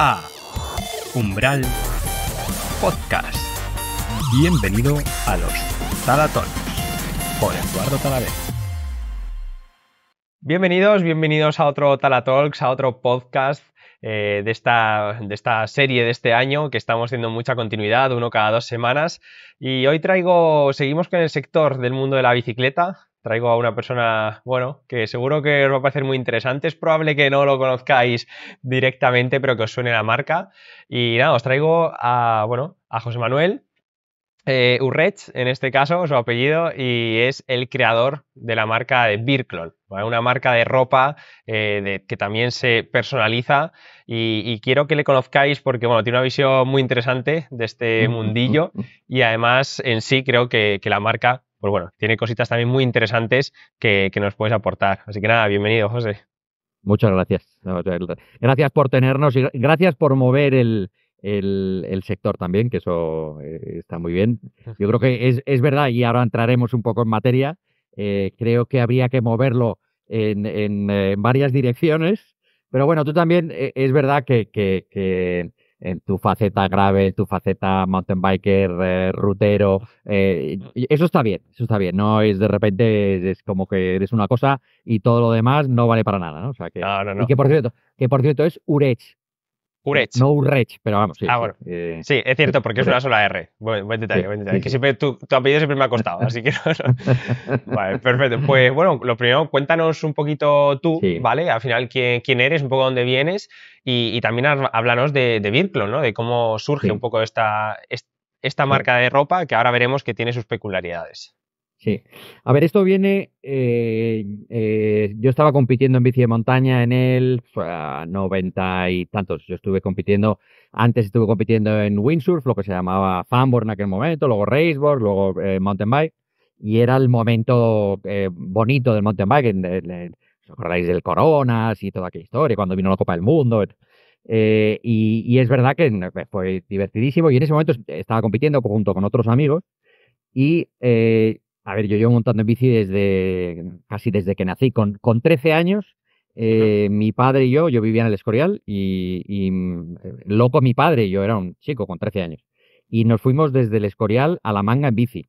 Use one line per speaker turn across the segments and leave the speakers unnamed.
a Umbral Podcast. Bienvenido a los Talatones por Eduardo Talavera. Bienvenidos, bienvenidos a otro Talatalks, a otro podcast eh, de, esta, de esta serie de este año que estamos haciendo mucha continuidad, uno cada dos semanas. Y hoy traigo, seguimos con el sector del mundo de la bicicleta, traigo a una persona, bueno, que seguro que os va a parecer muy interesante. Es probable que no lo conozcáis directamente, pero que os suene la marca. Y nada, os traigo a, bueno, a José Manuel, eh, Urrech, en este caso, su apellido, y es el creador de la marca de Birklon, una marca de ropa eh, que también se personaliza. Y, quiero que le conozcáis porque bueno, tiene una visión muy interesante de este mm, mm, mundillo mm, y además en sí creo que la marca pues bueno, tiene cositas también muy interesantes que, nos puedes aportar. Así que nada, bienvenido, José.
Muchas gracias. Gracias por tenernos y gracias por mover el, sector también, que eso eh, está muy bien. Yo creo que es, verdad, y ahora entraremos un poco en materia, eh, creo que habría que moverlo eh, en, varias direcciones, pero bueno, tú también es verdad que, que en eh, tu faceta grave, tu faceta mountain biker, eh, rutero. Eh, eso está bien, eso está bien. No es de repente, es, como que eres una cosa y todo lo demás no vale para nada, ¿no? O sea que, Y que por cierto, que por cierto es Urech. No Urech, pero vamos. Sí, ah,
eh, sí, es cierto, porque es una sola R. Buen, detalle, buen detalle. que siempre tu, apellido siempre me ha costado, así que Vale, perfecto. Pues bueno, lo primero, cuéntanos un poquito tú, ¿vale? Al final, quién, quién eres, un poco dónde vienes y, y también háblanos de, de Virclo, ¿no? De cómo surge un poco esta, esta marca de ropa que ahora veremos que tiene sus peculiaridades.
Sí. A ver, esto viene. Eh, eh, yo estaba compitiendo en bici de montaña en el noventa y tantos. Yo estuve compitiendo. Antes estuve compitiendo en windsurf, lo que se llamaba fanboard en aquel momento, luego raceboard, luego eh, mountain bike. Y era el momento bonito del mountain bike. En, en, ¿Os acordáis del Coronas y toda aquella historia? Cuando vino la Copa del Mundo. Y, es verdad que fue divertidísimo. Y en ese momento estaba compitiendo junto con otros amigos. Y eh, a ver, yo llevo montando en bici desde casi desde que nací. Con, con 13 años, eh, mi padre y yo, yo vivía en el Escorial y, eh, loco mi padre, yo era un chico con 13 años. Y nos fuimos desde el Escorial a La Manga en bici,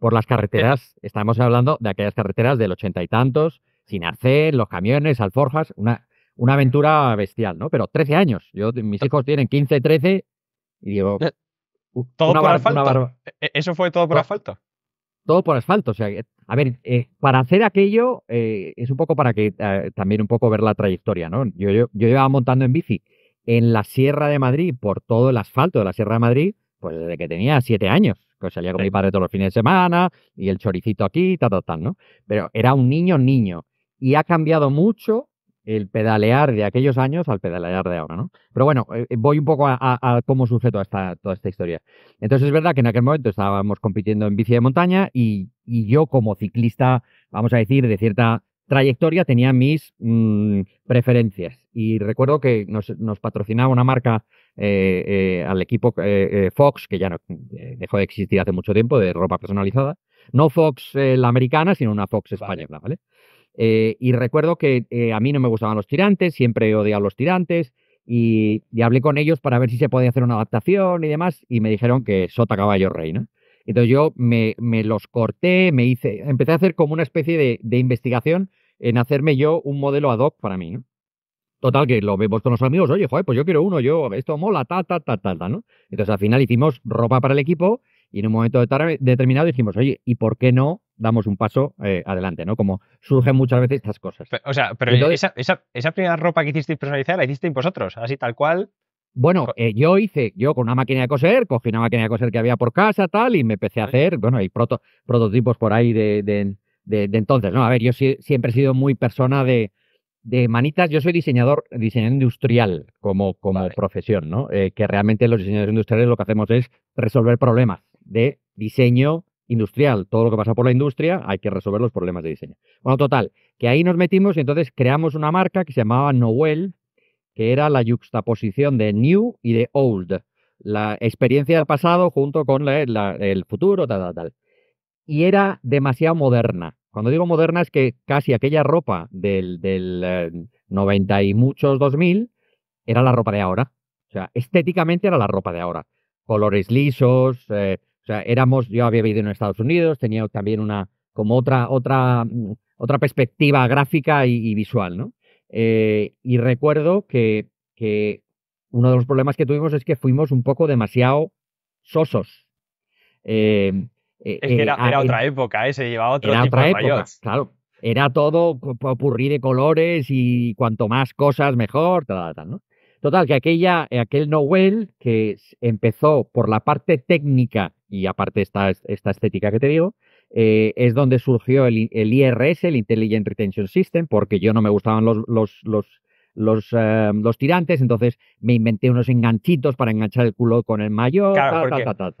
por las eh. carreteras, estamos hablando de aquellas carreteras del ochenta y tantos, sin arcén, los camiones, alforjas, una, una aventura bestial, ¿no? Pero 13 años, yo, mis hijos tienen 15, 13 y digo... todo por asfalto.
E, e, eso fue todo por asfalto
todo por asfalto. O sea, eh, a ver, eh, para hacer aquello eh, es un poco para que también un poco ver la trayectoria, ¿no? Yo, yo, llevaba montando en bici en la Sierra de Madrid por todo el asfalto de la Sierra de Madrid, pues desde que tenía siete años, que salía con mi padre todos los fines de semana y el choricito aquí, tal, tal, tal, ¿no? Pero era un niño, niño. Y ha cambiado mucho el pedalear de aquellos años al pedalear de ahora, ¿no? Pero bueno, eh, eh, voy un poco a, cómo surge toda esta, toda esta historia. Entonces es verdad que en aquel momento estábamos compitiendo en bici de montaña y, yo como ciclista, vamos a decir, de cierta trayectoria tenía mis mm, preferencias. Y recuerdo que nos, patrocinaba una marca eh, al equipo Fox, que ya no, dejó de existir hace mucho tiempo, de ropa personalizada. No Fox la americana, sino una Fox española, ¿vale? Eh, y recuerdo que eh, a mí no me gustaban los tirantes, siempre odiaba los tirantes. Y, hablé con ellos para ver si se podía hacer una adaptación y demás. Y me dijeron que Sota Caballo Rey, Entonces yo me, los corté, me hice, empecé a hacer como una especie de, investigación en hacerme yo un modelo ad hoc para mí, Total, que lo vemos con los amigos, oye, pues yo quiero uno, yo, esto mola, ta, ta, ta, ta, ta, ¿no? Entonces al final hicimos ropa para el equipo y en un momento determinado dijimos, oye, ¿y por qué no damos un paso eh, adelante, ¿no? Como surgen muchas veces estas cosas.
o sea, pero esa, primera ropa que hicisteis personalizada la hicisteis vosotros, así tal cual.
Bueno, eh, yo hice, yo con una máquina de coser, cogí una máquina de coser que había por casa, tal, y me empecé a hacer, bueno, hay prototipos por ahí de, entonces, ¿no? A ver, yo siempre he sido muy persona de, manitas, yo soy diseñador, diseñador industrial como, como profesión, ¿no? Eh, que realmente los diseñadores industriales lo que hacemos es resolver problemas de diseño industrial, todo lo que pasa por la industria, hay que resolver los problemas de diseño. Bueno, total, que ahí nos metimos y entonces creamos una marca que se llamaba Noel, que era la juxtaposición de new y de old, la experiencia del pasado junto con la, el futuro, tal, tal, tal. Y era demasiado moderna. Cuando digo moderna es que casi aquella ropa del, del 90 eh, y muchos 2000 era la ropa de ahora. O sea, estéticamente era la ropa de ahora. Colores lisos, eh, o sea, éramos, yo había vivido en Estados Unidos, tenía también una, como otra, otra, mm, otra perspectiva gráfica y, visual, ¿no? Eh, y recuerdo que, uno de los problemas que tuvimos es que fuimos un poco demasiado sosos. Eh, eh, es que era, otra
época, ¿eh? se llevaba otro tipo de época,
era todo purrí de colores y cuanto más cosas mejor, tal, tal, ¿no? Total, que aquella, aquel Noel que empezó por la parte técnica y aparte esta, esta estética que te digo, eh, es donde surgió el, el, IRS, el Intelligent Retention System, porque yo no me gustaban los, los, eh, los, tirantes, entonces me inventé unos enganchitos para enganchar el culo con el mayor.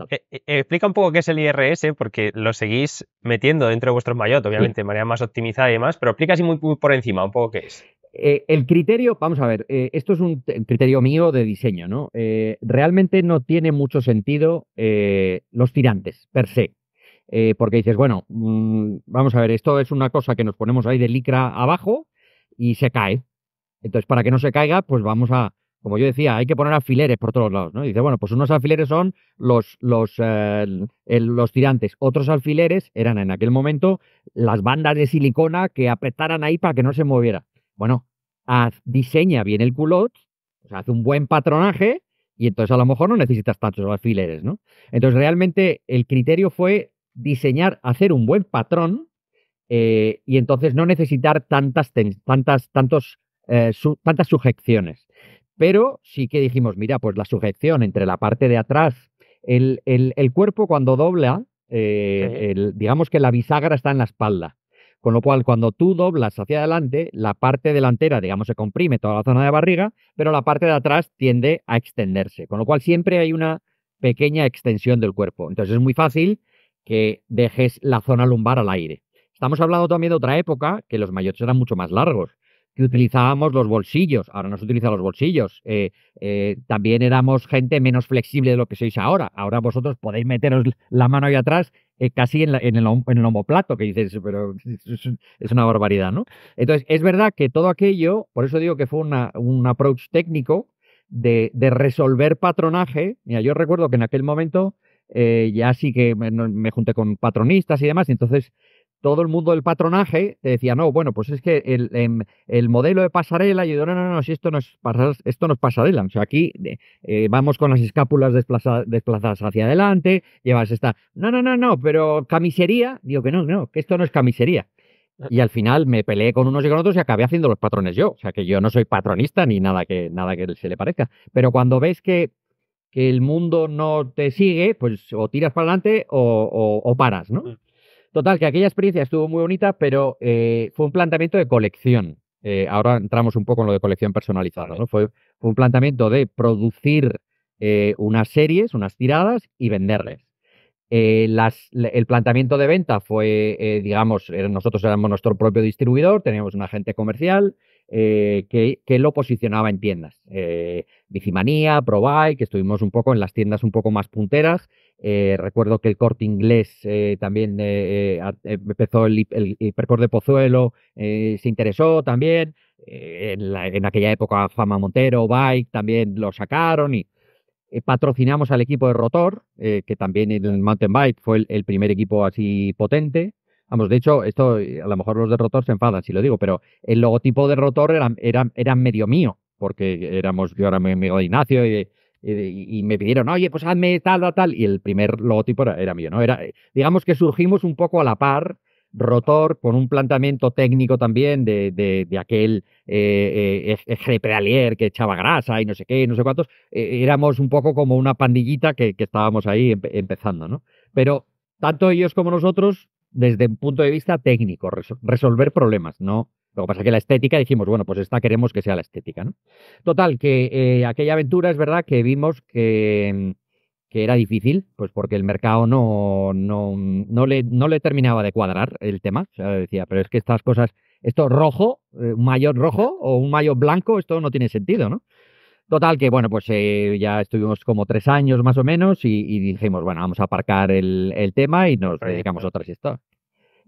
Eh, explica un poco qué es el IRS, porque lo seguís metiendo dentro de vuestros mayor, obviamente, de manera más optimizada y demás, pero explica así muy, muy por encima un poco qué es.
Eh, el criterio, vamos a ver, eh, esto es un criterio mío de diseño, ¿no? Eh, realmente no tiene mucho sentido los tirantes, per se. porque dices, bueno, mm, vamos a ver, esto es una cosa que nos ponemos ahí de licra abajo y se cae. Entonces, para que no se caiga, pues vamos a, como yo decía, hay que poner alfileres por todos lados, ¿no? dice, bueno, pues unos alfileres son los, los, los tirantes, otros alfileres eran en aquel momento las bandas de silicona que apretaran ahí para que no se moviera. Bueno, haz, diseña bien el culot, o sea, haz un buen patronaje y entonces a lo mejor no necesitas tantos alfileres, ¿no? Entonces realmente el criterio fue diseñar, hacer un buen patrón eh, y entonces no necesitar tantas, tantas, tantos, eh, tantas sujeciones. Pero sí que dijimos, mira, pues la sujeción entre la parte de atrás, el, el, cuerpo cuando dobla, eh, digamos que la bisagra está en la espalda. Con lo cual, cuando tú doblas hacia adelante, la parte delantera, digamos, se comprime toda la zona de barriga, pero la parte de atrás tiende a extenderse. Con lo cual, siempre hay una pequeña extensión del cuerpo. Entonces, es muy fácil que dejes la zona lumbar al aire. Estamos hablando también de otra época que los mayotes eran mucho más largos que utilizábamos los bolsillos, ahora no se utilizan los bolsillos. Eh, eh, también éramos gente menos flexible de lo que sois ahora. Ahora vosotros podéis meteros la mano ahí atrás eh, casi en, el, homoplato, que dices, pero es una barbaridad, ¿no? Entonces, es verdad que todo aquello, por eso digo que fue un approach técnico de, resolver patronaje. Mira, yo recuerdo que en aquel momento ya sí que me, junté con patronistas y demás, entonces todo el mundo del patronaje te decía, no, bueno, pues es que el, em, modelo de pasarela, yo digo no, no, no, si esto no es, esto no es pasarela, o sea, aquí eh, vamos con las escápulas desplazadas hacia adelante, llevas esta, no, no, no, no, pero camisería, digo que no, no, que esto no es camisería. Ah. Y al final me peleé con unos y con otros y acabé haciendo los patrones yo, o sea, que yo no soy patronista ni nada que, nada que se le parezca, pero cuando ves que que el mundo no te sigue, pues o tiras para adelante o, o paras, ¿no? Mm. Total, que aquella experiencia estuvo muy bonita, pero eh, fue un planteamiento de colección. Eh, ahora entramos un poco en lo de colección personalizada, ¿no? Fue, un planteamiento de producir eh, unas series, unas tiradas y venderles. el planteamiento de venta fue, digamos, nosotros éramos nuestro propio distribuidor, teníamos un agente comercial eh, que, lo posicionaba en tiendas. Eh, Bicimanía, Probike. que estuvimos un poco en las tiendas un poco más punteras. Eh, recuerdo que el corte inglés también empezó el, el, de Pozuelo, se interesó también. En, aquella época Fama Montero, Bike también lo sacaron y patrocinamos al equipo de Rotor, que también en el mountain bike fue el primer equipo así potente. Vamos, de hecho, esto eh, a lo mejor los de Rotor se enfadan si lo digo, pero el logotipo de Rotor era, era, medio mío, porque éramos, yo era mi amigo de Ignacio y, me pidieron, oye, pues hazme tal, tal, y el primer logotipo era, mío, ¿no? Era, eh, digamos que surgimos un poco a la par, rotor, con un planteamiento técnico también de, de, de aquel eh, eh e-, que echaba grasa y no sé qué, no sé cuántos. éramos un poco como una pandillita que, estábamos ahí empezando, ¿no? Pero tanto ellos como nosotros desde un punto de vista técnico, resolver problemas, ¿no? Lo que pasa es que la estética dijimos, bueno, pues esta queremos que sea la estética, ¿no? Total, que eh, aquella aventura es verdad que vimos que, mm, que era difícil, pues porque el mercado no, no, no, le, no le terminaba de cuadrar el tema. O sea, decía, pero es que estas cosas, esto rojo, eh, un mayor rojo o un mayor blanco, esto no tiene sentido, ¿no? Total, que bueno, pues eh, ya estuvimos como tres años más o menos y, dijimos, bueno, vamos a aparcar el, tema y nos dedicamos a otras historias.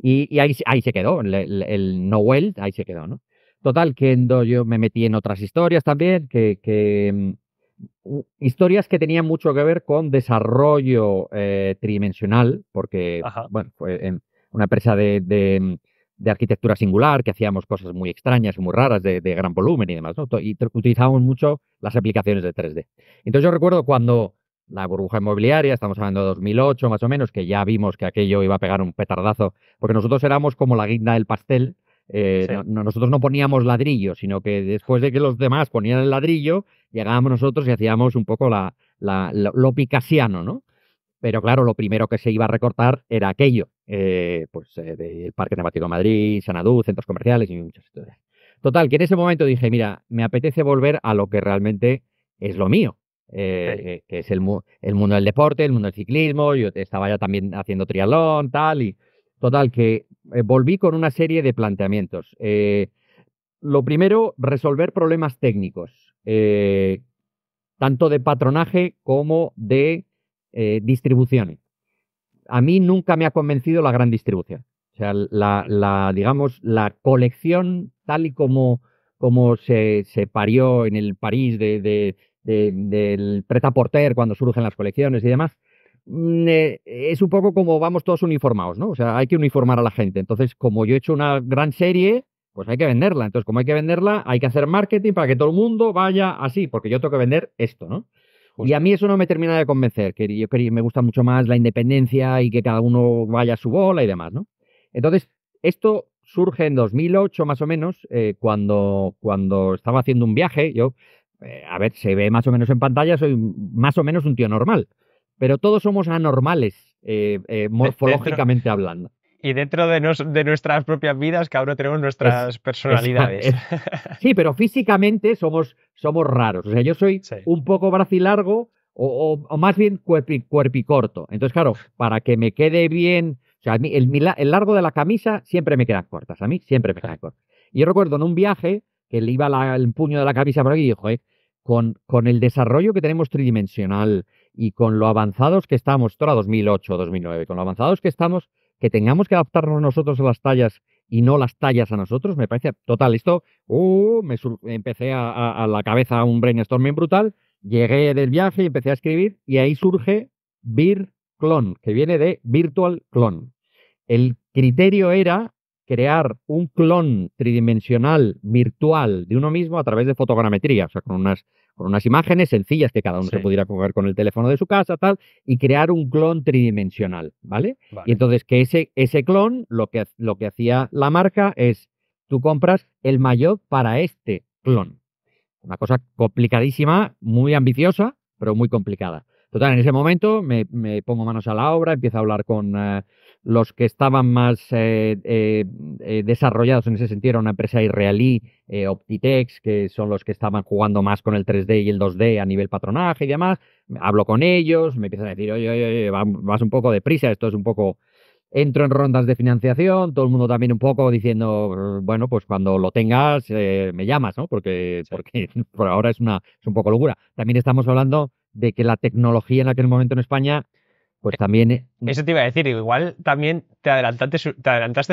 Y, y ahí, ahí, se quedó, el, no ahí se quedó, ¿no? Total, que yo me metí en otras historias también, que, mm, historias que tenían mucho que ver con desarrollo eh, tridimensional, porque, bueno, fue una empresa de mm, de arquitectura singular, que hacíamos cosas muy extrañas y muy raras de, gran volumen y demás, ¿no? Y utilizábamos mucho las aplicaciones de 3D. Entonces yo recuerdo cuando la burbuja inmobiliaria, estamos hablando de 2008 más o menos, que ya vimos que aquello iba a pegar un petardazo, porque nosotros éramos como la guinda del pastel, eh, nosotros no poníamos ladrillo, sino que después de que los demás ponían el ladrillo, llegábamos nosotros y hacíamos un poco la, la, lo picasiano, ¿no? Pero claro, lo primero que se iba a recortar era aquello. Eh, pues eh, del Parque Temático de Madrid, Sanadú, centros comerciales y muchas cosas. Total, que en ese momento dije, mira, me apetece volver a lo que realmente es lo mío, eh, que, es el, mundo del deporte, el mundo del ciclismo, yo estaba ya también haciendo triatlón, tal, y total, que volví con una serie de planteamientos. lo primero, resolver problemas técnicos, tanto de patronaje como de distribución a mí nunca me ha convencido la gran distribución. O sea, la, digamos, la colección tal y como, como se, se parió en el París de, del pret porter cuando surgen las colecciones y demás, mm, eh, es un poco como vamos todos uniformados, ¿no? O sea, hay que uniformar a la gente. Entonces, como yo he hecho una gran serie, pues hay que venderla. Entonces, como hay que venderla, hay que hacer marketing para que todo el mundo vaya así, porque yo tengo que vender esto, ¿no? Y a mí eso no me termina de convencer, que yo me gusta mucho más la independencia y que cada uno vaya a su bola y demás, ¿no? Entonces, esto surge en 2008 más o menos, eh, cuando, cuando estaba haciendo un viaje, yo, eh, a ver, se ve más o menos en pantalla, soy más o menos un tío normal, pero todos somos anormales, eh, morfológicamente hablando
y dentro de, de, nuestras propias vidas que ahora tenemos nuestras personalidades.
sí, pero físicamente somos, somos raros. O sea, yo soy un poco brazilargo o, o, o más bien cuerpicorto. Entonces, claro, para que me quede bien, o sea, el, el largo de la camisa siempre me quedan cortas, a mí siempre me quedan cortas. Y yo recuerdo en un viaje que le iba el puño de la camisa por aquí y dijo, eh, con, con el desarrollo que tenemos tridimensional y con lo avanzados que estamos, esto era 2008, 2009, con lo avanzados que estamos, que tengamos que adaptarnos nosotros a las tallas y no las tallas a nosotros, me parece total. Esto, uh, me empecé a, la cabeza un brainstorming brutal, llegué del viaje y empecé a escribir, y ahí surge Vir Clone, que viene de Virtual Clone. El criterio era crear un clon tridimensional virtual de uno mismo a través de fotogrametría, o sea, con unas, con unas imágenes sencillas que cada uno se pudiera coger con el teléfono de su casa, tal, y crear un clon tridimensional, ¿vale? Y entonces que ese, ese clon, lo que, lo que hacía la marca es, tú compras el maillot para este clon. Una cosa complicadísima, muy ambiciosa, pero muy complicada. Total, en ese momento me, me pongo manos a la obra, empiezo a hablar con eh, los que estaban más eh, eh, desarrollados en ese sentido, una empresa israelí, Optitex, que son los que estaban jugando más con el 3D y el 2D a nivel patronaje y demás. Hablo con ellos, me empiezan a decir, oye, oye, oye vas un poco deprisa, esto es un poco entro en rondas de financiación, todo el mundo también un poco diciendo, bueno, pues cuando lo tengas me llamas, ¿no? Porque, porque por ahora es, una, es un poco locura. También estamos hablando de que la tecnología en aquel momento en España, pues e-, también... Eh,
eso te iba a decir, igual también te adelantaste,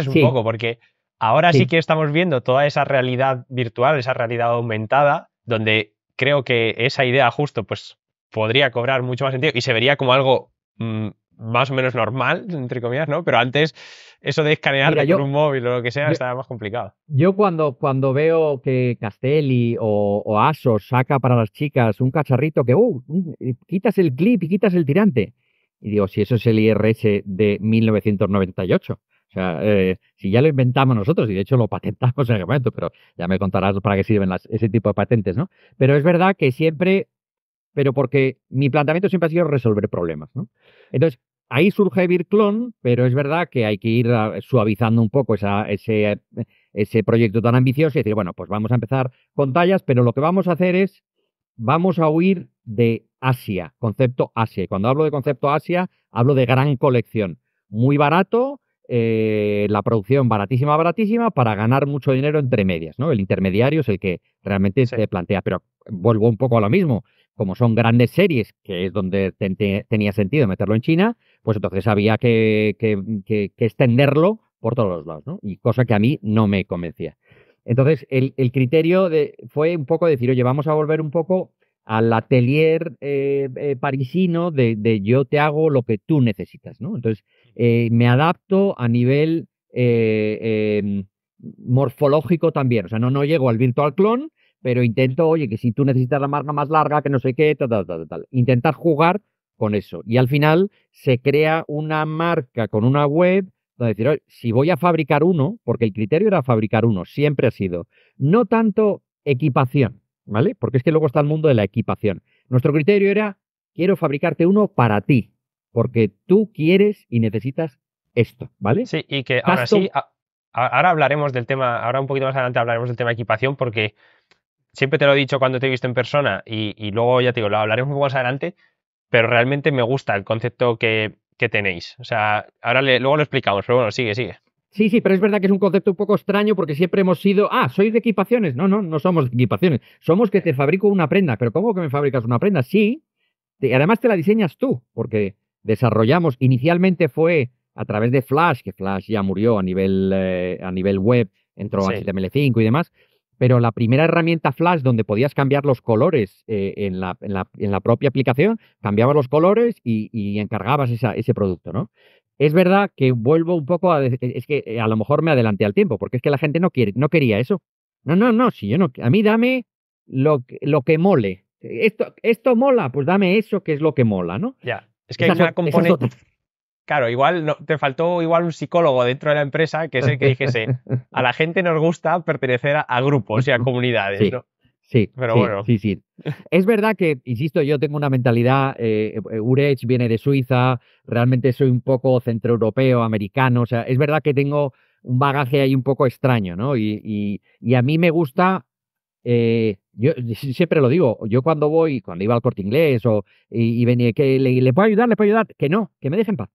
te un poco, porque ahora sí. que estamos viendo toda esa realidad virtual, esa realidad aumentada, donde creo que esa idea justo pues podría cobrar mucho más sentido y se vería como algo mm, más o menos normal, entre comillas, ¿no? Pero antes eso de escanear con un móvil o lo que sea estaba más complicado.
Yo cuando, cuando veo que Castelli o, ASO saca para las chicas un cacharrito que, uh, eh, quitas el clip y quitas el tirante. Y digo, si eso es el IRS de 1998. O sea, eh, si ya lo inventamos nosotros, y de hecho lo patentamos en el momento, pero ya me contarás para qué sirven ese tipo de patentes, ¿no? Pero es verdad que siempre pero porque mi planteamiento siempre ha sido resolver problemas. ¿no? Entonces, ahí surge Virclon, pero es verdad que hay que ir ah, suavizando un poco ese, ese proyecto tan ambicioso y decir, bueno, pues vamos a empezar con tallas, pero lo que vamos a hacer es, vamos a huir de Asia, concepto Asia. Y cuando hablo de concepto Asia, hablo de gran colección. Muy barato, eh, la producción baratísima, baratísima, para ganar mucho dinero entre medias, ¿no? El intermediario es el que realmente se plantea, pero vuelvo un poco a lo mismo como son grandes series, que es donde tenía sentido meterlo en China, pues entonces había que, extenderlo por todos los lados, ¿no? Y cosa que a mí no me convencía. Entonces, el, criterio de, fue un poco decir, oye, vamos a volver un poco al atelier eh, eh, parisino de, yo te hago lo que tú necesitas, ¿no? Entonces, eh, me adapto a nivel em, morfológico también, o sea, no, llego al virtual clon pero intento, oye, que si tú necesitas la marca más larga, que no sé qué, tal, tal, tal, tal. Intentar jugar con eso. Y al final se crea una marca con una web donde decir, oye, si voy a fabricar uno, porque el criterio era fabricar uno, siempre ha sido, no tanto equipación, ¿vale? Porque es que luego está el mundo de la equipación. Nuestro criterio era, quiero fabricarte uno para ti, porque tú quieres y necesitas esto, ¿vale?
Sí, y que ahora sí, ahora hablaremos del tema, ahora un poquito más adelante hablaremos del tema de equipación, porque siempre te lo he dicho cuando te he visto en persona y, luego ya te digo, lo hablaremos un poco más adelante, pero realmente me gusta el concepto que, tenéis. O sea, ahora luego lo explicamos, pero bueno, sigue, sigue.
Sí, sí, pero es verdad que es un concepto un poco extraño porque siempre hemos sido, ah, sois de equipaciones. No, no, no somos de equipaciones. Somos que te fabrico una prenda, pero ¿cómo que me fabricas una prenda? Sí, y además te la diseñas tú, porque desarrollamos, inicialmente fue a través de Flash, que Flash ya murió a nivel, eh, a nivel web, entró a HTML5 y demás, pero la primera herramienta Flash donde podías cambiar los colores eh, en, la, en, la, propia aplicación, cambiabas los colores y, encargabas esa, ese producto, ¿no? Es verdad que vuelvo un poco a... Es que eh, a lo mejor me adelanté al tiempo, porque es que la gente no, quiere, no quería eso. No, no, no, si yo no... A mí dame lo, lo que mole. Esto, esto mola, pues dame eso que es lo que mola, ¿no?
Ya, es que hay una, componente, Claro, igual no, te faltó igual un psicólogo dentro de la empresa que es el que dijese, a la gente nos gusta pertenecer a, grupos y a comunidades, sí, ¿no? Sí, sí, Sí,
Es verdad que, insisto, yo tengo una mentalidad, eh, eh, Urech viene de Suiza, realmente soy un poco centroeuropeo, americano, o sea, es verdad que tengo un bagaje ahí un poco extraño, ¿no? Y, a mí me gusta eh, yo siempre lo digo, yo cuando voy, cuando iba al corte inglés o, y, venía, que le, le, puedo ayudar, le puedo ayudar, que no, que me dejen paz.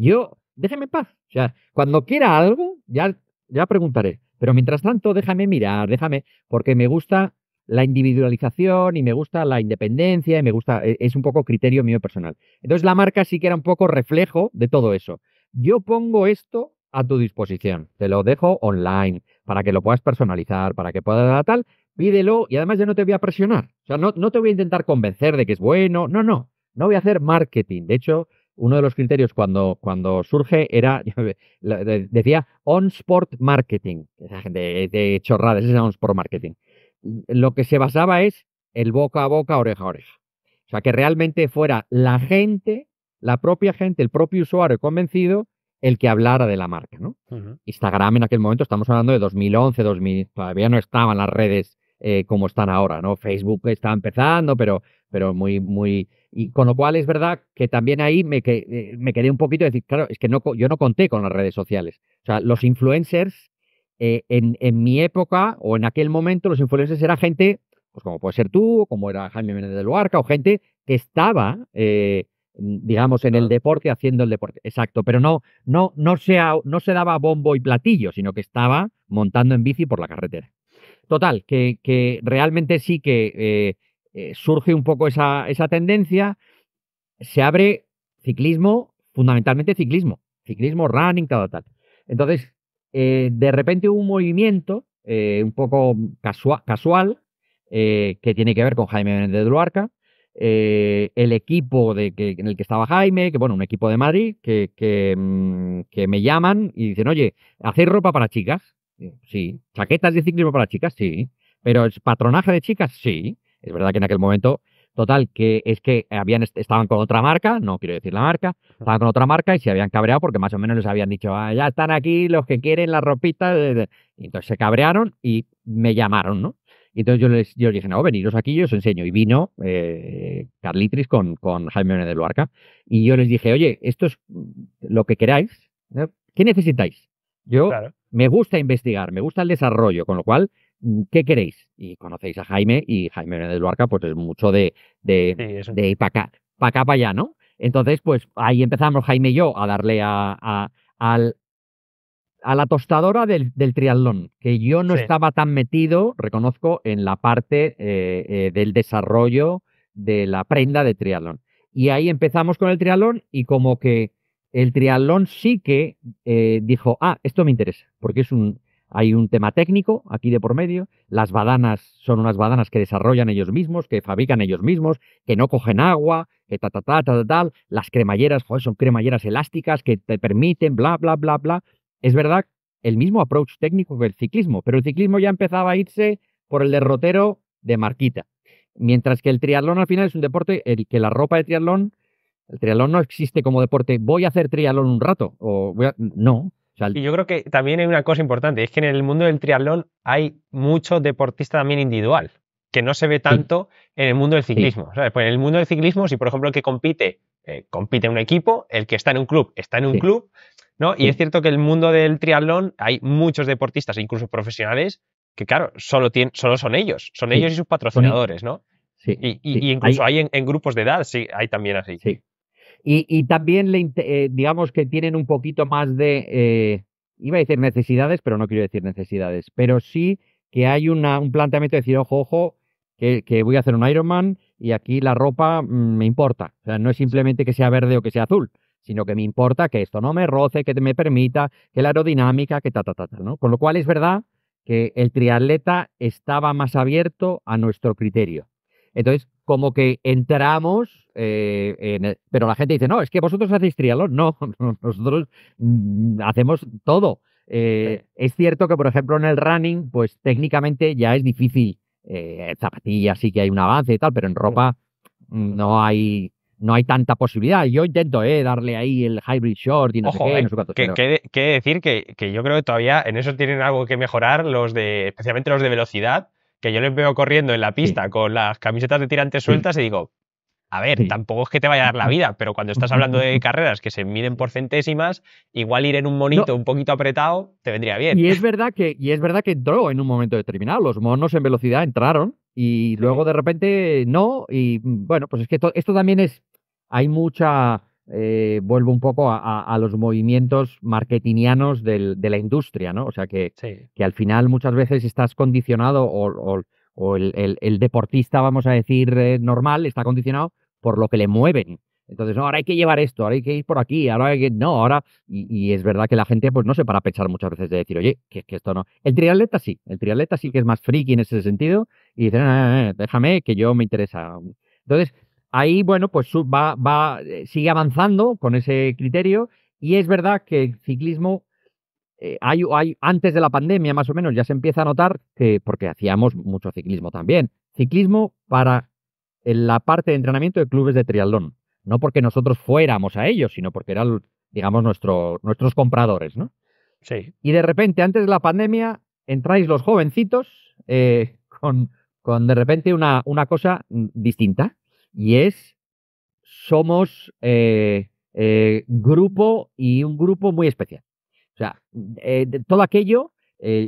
Yo, déjeme en paz. O sea, cuando quiera algo, ya, ya preguntaré. Pero mientras tanto, déjame mirar, déjame, porque me gusta la individualización y me gusta la independencia y me gusta, e, es un poco criterio mío personal. Entonces la marca sí que era un poco reflejo de todo eso. Yo pongo esto a tu disposición, te lo dejo online para que lo puedas personalizar, para que puedas tal, pídelo y además yo no te voy a presionar. O sea, no, no te voy a intentar convencer de que es bueno, no, no, no voy a hacer marketing. De hecho, uno de los criterios cuando, cuando surge era, decía, on-sport marketing. de, chorradas ese es on-sport marketing. Lo que se basaba es el boca a boca, oreja a oreja. O sea, que realmente fuera la gente, la propia gente, el propio usuario convencido, el que hablara de la marca, ¿no? Instagram en aquel momento, estamos hablando de 2011, 2000, todavía no estaban las redes eh, como están ahora, ¿no? Facebook está empezando, pero pero muy, muy... Y con lo cual es verdad que también ahí me, que, eh, me quedé un poquito de decir, claro, es que no, yo no conté con las redes sociales. O sea, los influencers eh, en, mi época o en aquel momento, los influencers era gente, pues como puede ser tú, como era Jaime Menéndez de Luarca, o gente que estaba, eh, mm, digamos, en el deporte, haciendo el deporte. Exacto, pero no, no, no, no se daba bombo y platillo, sino que estaba montando en bici por la carretera. Total, que, realmente sí que... Eh, surge un poco esa, esa tendencia, se abre ciclismo, fundamentalmente ciclismo, ciclismo, running, tal, tal. Entonces, eh, de repente hubo un movimiento eh, un poco casual, casual que tiene que ver con Jaime Menéndez de Luarca, el equipo de que, en el que estaba Jaime, que bueno, un equipo de Madrid, que, que, mm, que me llaman y dicen, oye, ¿hacéis ropa para chicas? Sí. ¿Chaquetas de ciclismo para chicas? Sí. ¿Pero es patronaje de chicas? Sí. Es verdad que en aquel momento, total, que es que habían, estaban con otra marca, no quiero decir la marca, estaban con otra marca y se habían cabreado porque más o menos les habían dicho, ah, ya están aquí los que quieren la ropita. entonces se cabrearon y me llamaron, ¿no? Y entonces yo les, yo dije, no, veniros aquí, yo os enseño. Y vino eh, Carlitris con, con Jaime de Luarca. Y yo les dije, oye, esto es mm, lo que queráis. ¿eh? ¿Qué necesitáis? Yo me gusta investigar, me gusta el desarrollo, con lo cual Mm, ¿qué queréis? Y conocéis a Jaime y Jaime de Luarca pues es mucho de, de, de para acá, para allá, ¿no? Entonces, pues ahí empezamos Jaime y yo a darle a, a, al, a la tostadora del, del, triatlón, que yo no estaba tan metido, reconozco, en la parte eh, eh, del desarrollo de la prenda de triatlón. Y ahí empezamos con el triatlón y como que el triatlón sí que eh, dijo, ah, esto me interesa, porque es un, hay un tema técnico aquí de por medio. Las badanas son unas badanas que desarrollan ellos mismos, que fabrican ellos mismos, que no cogen agua, que ta, ta, ta, ta, tal. Las cremalleras, joder, son cremalleras elásticas que te permiten, bla, bla, bla, bla. Es verdad, el mismo approach técnico que el ciclismo, pero el ciclismo ya empezaba a irse por el derrotero de marquita. Mientras que el triatlón al final es un deporte, el que la ropa de triatlón, el triatlón no existe como deporte, voy a hacer triatlón un rato, o voy a, no,
y yo creo que también hay una cosa importante, es que en el mundo del triatlón hay mucho deportista también individual, que no se ve tanto en el mundo del ciclismo. Pues en el mundo del ciclismo, si por ejemplo el que compite, eh, compite en un equipo, el que está en un club, está en un club, ¿no? Y es cierto que en el mundo del triatlón hay muchos deportistas, incluso profesionales, que claro, solo, tienen, solo son ellos, son ellos y sus patrocinadores, ¿no? Sí, y, incluso hay, en, en, grupos de edad, sí, hay también así. Sí,
y, también, le, eh, digamos que tienen un poquito más de, eh, iba a decir necesidades, pero no quiero decir necesidades, pero sí que hay un planteamiento de decir, ojo, ojo, que, voy a hacer un Ironman y aquí la ropa me importa. O sea, no es simplemente que sea verde o que sea azul, sino que me importa que esto no me roce, que me permita, que la aerodinámica, que ta, ta, ta, ¿no? Con lo cual es verdad que el triatleta estaba más abierto a nuestro criterio. Entonces, como que entramos, eh, e, pero la gente dice, no, es que vosotros hacéis triatlón. No, nosotros mm, hacemos todo. Eh, es cierto que, por ejemplo, en el running, pues técnicamente ya es difícil. Eh, zapatillas sí que hay un avance y tal, pero en ropa mm, no hay no hay tanta posibilidad. Yo intento eh, darle ahí el hybrid short y no sé qué.
que, decir que, que, yo creo que todavía en eso tienen algo que mejorar los de, especialmente los de velocidad, que yo les veo corriendo en la pista con las camisetas de tirantes sueltas y digo, a ver, tampoco es que te vaya a dar la vida, pero cuando estás hablando de carreras que se miden por centésimas, igual ir en un monito un poquito apretado te vendría bien. Y es
verdad que, y es verdad que entró en un momento determinado. Los monos en velocidad entraron y luego de repente no. Y mm, bueno, pues es que esto también es. Hay mucha eh, vuelvo un poco a, los movimientos marketingianos de la industria, ¿no? O sea, que, que al final muchas veces estás condicionado o, el, deportista, vamos a decir, eh, normal, está condicionado por lo que le mueven. Entonces, no, ahora hay que llevar esto, ahora hay que ir por aquí, ahora hay que. No, ahora. Y, es verdad que la gente, pues no se para a muchas veces de decir, oye, que, esto no. El triatleta sí, el triatleta sí que es más friki en ese sentido y dice, no, eh, déjame que yo me interesa. Entonces, Ahí, bueno, pues va, va, eh, sigue avanzando con ese criterio y es verdad que el ciclismo, eh, hay, antes de la pandemia más o menos, ya se empieza a notar que, porque hacíamos mucho ciclismo también, ciclismo para la parte de entrenamiento de clubes de triatlón, no porque nosotros fuéramos a ellos, sino porque eran, digamos, nuestro, nuestros compradores, ¿no? Y de repente, antes de la pandemia, entráis los jovencitos eh, con, con de repente una, una cosa mm, distinta, y es somos eh, eh, grupo y un grupo muy especial. O sea, eh, todo aquello,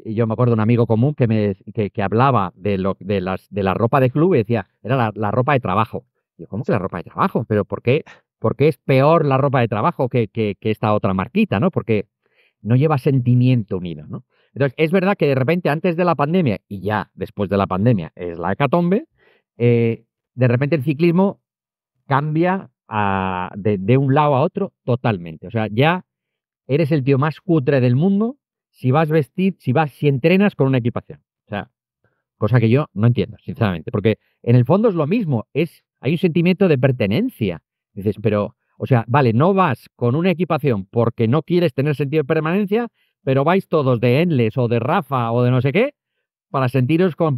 yo me acuerdo de un amigo común que, me, que, hablaba de, lo, de, las, de la ropa de club y decía, era la, ropa de trabajo. Y yo, ¿cómo que la ropa de trabajo? ¿Pero por qué, es peor la ropa de trabajo que, esta otra marquita? ¿no? Porque no lleva sentimiento unido. ¿no? Entonces, es verdad que de repente antes de la pandemia y ya después de la pandemia es la hecatombe, de repente el ciclismo cambia ah, de, un lado a otro totalmente. O sea, ya eres el tío más cutre del mundo si vas vestir, si vas, si entrenas con una equipación. O sea, cosa que yo no entiendo, sinceramente, porque en el fondo es lo mismo, es, hay un sentimiento de pertenencia. Dices, pero, o sea, vale, no vas con una equipación porque no quieres tener sentido de permanencia, pero vais todos de Enles o de Rafa o de no sé qué para sentiros con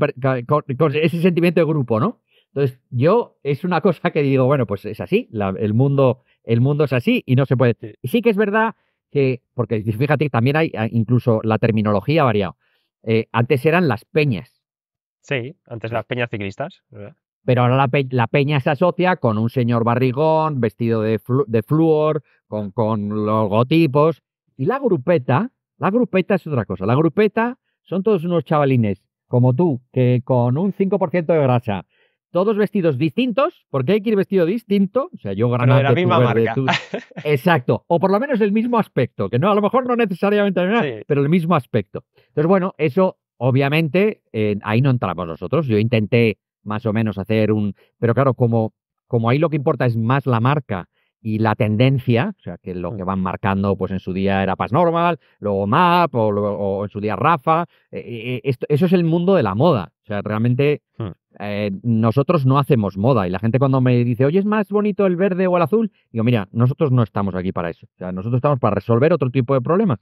ese sentimiento de grupo, ¿no? Entonces, yo es una cosa que digo, bueno, pues es así, el, mundo, el mundo es así y no se puede. Y sí que es verdad que, porque fíjate, también hay ah, incluso la terminología ha variado. Eh, antes eran las peñas.
Sí, antes las peñas ciclistas.
Pero ahora la, peña se asocia con un señor barrigón, vestido de, de flúor, con, con logotipos. Y la grupeta, la grupeta es otra cosa. La grupeta son todos unos chavalines, como tú, que con un 5% de grasa, todos vestidos distintos, porque hay que ir vestido distinto, o sea, yo granate, la Exacto, o por lo menos el mismo aspecto, que no a lo mejor no necesariamente, pero el mismo aspecto. Entonces, bueno, eso obviamente ahí no entramos nosotros. Yo intenté más o menos hacer un, pero claro, como como ahí lo que importa es más la marca y la tendencia, o sea, que lo mm. que van marcando pues en su día era Paz Normal, luego MAP o, en su día Rafa, e, e, e, esto, eso es el mundo de la moda. O sea, realmente mm. eh, nosotros no hacemos moda y la gente cuando me dice, oye, es más bonito el verde o el azul, digo, mira, nosotros no estamos aquí para eso. O sea, nosotros estamos para resolver otro tipo de problemas.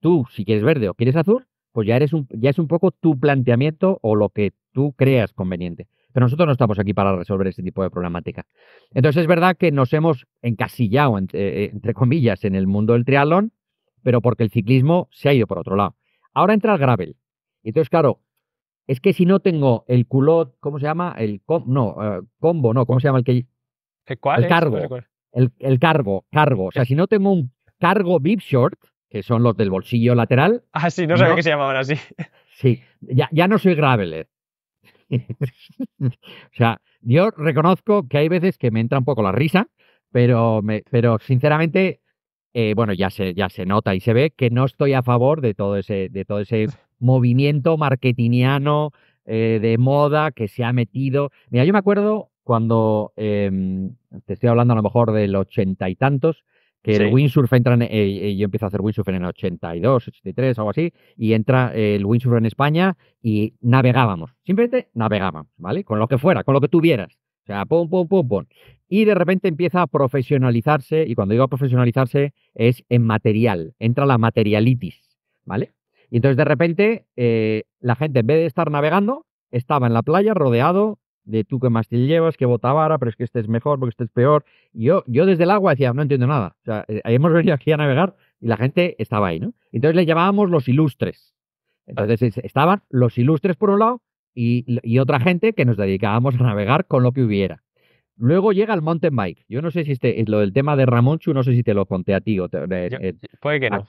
Tú, si quieres verde o quieres azul, pues ya, eres un, ya es un poco tu planteamiento o lo que tú creas conveniente. Pero nosotros no estamos aquí para resolver este tipo de problemática. Entonces es verdad que nos hemos encasillado, eh, eh, entre, comillas, en el mundo del triatlón, pero porque el ciclismo se ha ido por otro lado. Ahora entra el gravel. Entonces, claro, es que si no tengo el culot, ¿cómo se llama? El no, eh, combo, no, ¿cómo se llama el que
el cargo.
El, el, cargo, cargo. O sea, si no tengo un cargo bib short, que son los del bolsillo lateral.
Ah, sí, no, sé sabía que se llamaban así.
Sí, ya, ya no soy graveler. o sea, yo reconozco que hay veces que me entra un poco la risa, pero, pero sinceramente, eh, bueno, ya se, ya se nota y se ve que no estoy a favor de todo ese, de todo ese movimiento marketingiano eh, de moda que se ha metido. Mira, yo me acuerdo cuando, em, te estoy hablando a lo mejor del ochenta y tantos, que el windsurf entra, en, eh, eh, yo empiezo a hacer windsurf en el 82, 83, algo así, y entra el windsurf en España y navegábamos, simplemente navegábamos, ¿vale? Con lo que fuera, con lo que tuvieras. O sea, pum, pum, pum, pum. Y de repente empieza a profesionalizarse, y cuando digo profesionalizarse es en material, entra la materialitis, ¿vale? Y entonces de repente eh, la gente en vez de estar navegando, estaba en la playa rodeado de tú que más te llevas, que bota vara, pero es que este es mejor, porque este es peor. Yo, yo desde el agua decía, no entiendo nada. O sea, eh, hemos venido aquí a navegar y la gente estaba ahí, ¿no? Entonces le llamábamos los ilustres. Entonces estaban los ilustres por un lado y, otra gente que nos dedicábamos a navegar con lo que hubiera. Luego llega el mountain bike. Yo no sé si este, eh, lo del tema de Ramonchu, no sé si te lo conté a ti. O eh, puede que no.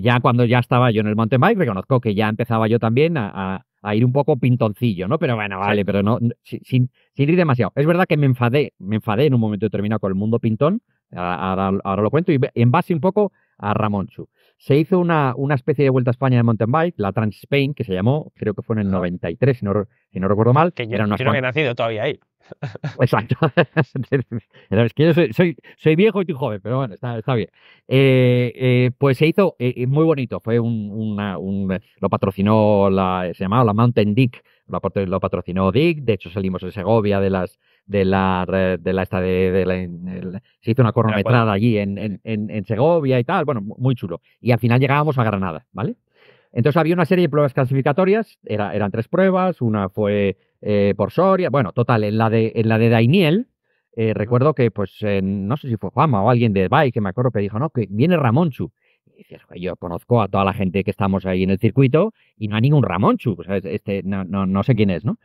ya cuando ya estaba yo en el mountain bike, reconozco que ya empezaba yo también a a ir un poco pintoncillo, ¿no? Pero bueno, vale, pero no, sin, sin, ir demasiado. Es verdad que me enfadé, me enfadé en un momento determinado con el mundo pintón, ahora, lo cuento, y en base un poco a Ramonchu. Se hizo una, especie de Vuelta a España de mountain bike, la Trans Spain, que se llamó, creo que fue en el 93, si no, si no recuerdo mal. Que yo era una creo que he
nacido todavía ahí.
Exacto. es que yo soy, viejo y tú joven, pero bueno, está, bien. Eh, eh, pues se hizo eh, muy bonito. Fue un, lo patrocinó la, se llamaba la Mountain Dick. Lo, patrocinó Dick. De hecho, salimos en Segovia de las de la de la esta de, la, se hizo una cronometrada allí en, en, en, Segovia y tal. Bueno, muy chulo. Y al final llegábamos a Granada, ¿vale? Entonces había una serie de pruebas clasificatorias. eran tres pruebas. Una fue eh, por Soria. Bueno, total, en la de, en la de Daniel eh, recuerdo que, pues, no sé si fue Juanma o alguien de Bike, que me acuerdo que dijo, no, que viene Ramonchu. Y yo conozco a toda la gente que estamos ahí en el circuito y no hay ningún Ramonchu, pues, Este, no, no, no, sé quién es, ¿no?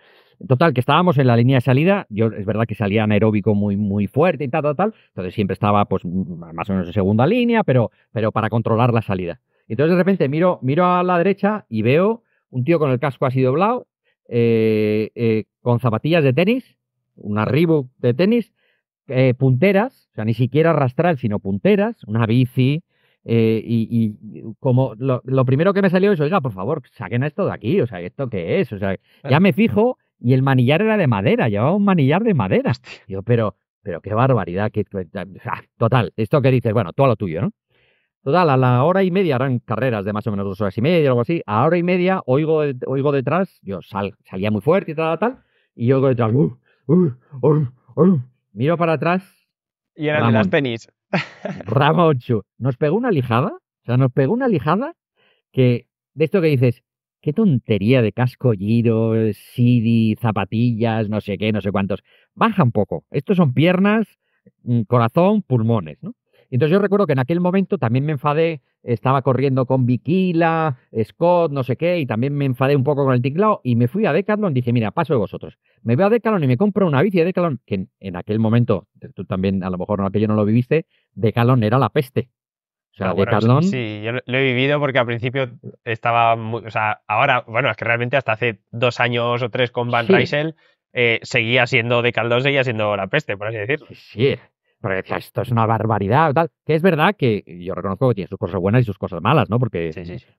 Total, que estábamos en la línea de salida, yo es verdad que salía anaeróbico muy, muy fuerte y tal, tal, tal, entonces siempre estaba, pues, más o menos en segunda línea, pero, pero para controlar la salida. entonces de repente miro, miro a la derecha y veo un tío con el casco así doblado, eh, eh, con zapatillas de tenis, un arribo de tenis, eh, punteras, o sea, ni siquiera arrastrar, sino punteras, una bici. Y, y, como lo, primero que me salió es, oiga, por favor, saquen esto de aquí, o sea, ¿esto qué es? O sea, ya me fijo y el manillar era de madera, llevaba un manillar de madera. Yo, pero, pero qué barbaridad, que, total, esto que dices, bueno, todo lo tuyo, ¿no? Total, a la hora y media harán carreras de más o menos dos horas y media, algo así. A hora y media oigo, oigo detrás, yo salía muy fuerte y tal, tal, y oigo detrás, miro para atrás.
Y eran de las penis.
Ramón Nos pegó una lijada, o sea, nos pegó una lijada que, de esto que dices, qué tontería de casco, giro, sidi, zapatillas, no sé qué, no sé cuántos. Baja un poco. Estos son piernas, mm, corazón, pulmones, ¿no? Entonces yo recuerdo que en aquel momento también me enfadé, estaba corriendo con Viquila, Scott, no sé qué, y también me enfadé un poco con el Ticlao, y me fui a Decathlon, dije, mira, paso de vosotros. Me voy a Decathlon y me compro una bici de Decathlon, que en, aquel momento, tú también a lo mejor no, aquello no lo viviste, Decathlon era la peste.
O sea, ah, sí, yo lo he vivido porque al principio estaba muy. O sea, ahora, bueno, es que realmente hasta hace dos años o tres con Van Rysel eh, seguía siendo de seguía siendo la peste, por así decirlo. Sí,
pero decía, esto es una barbaridad, tal. Que es verdad que yo reconozco que tiene sus cosas buenas y sus cosas malas, ¿no? Porque.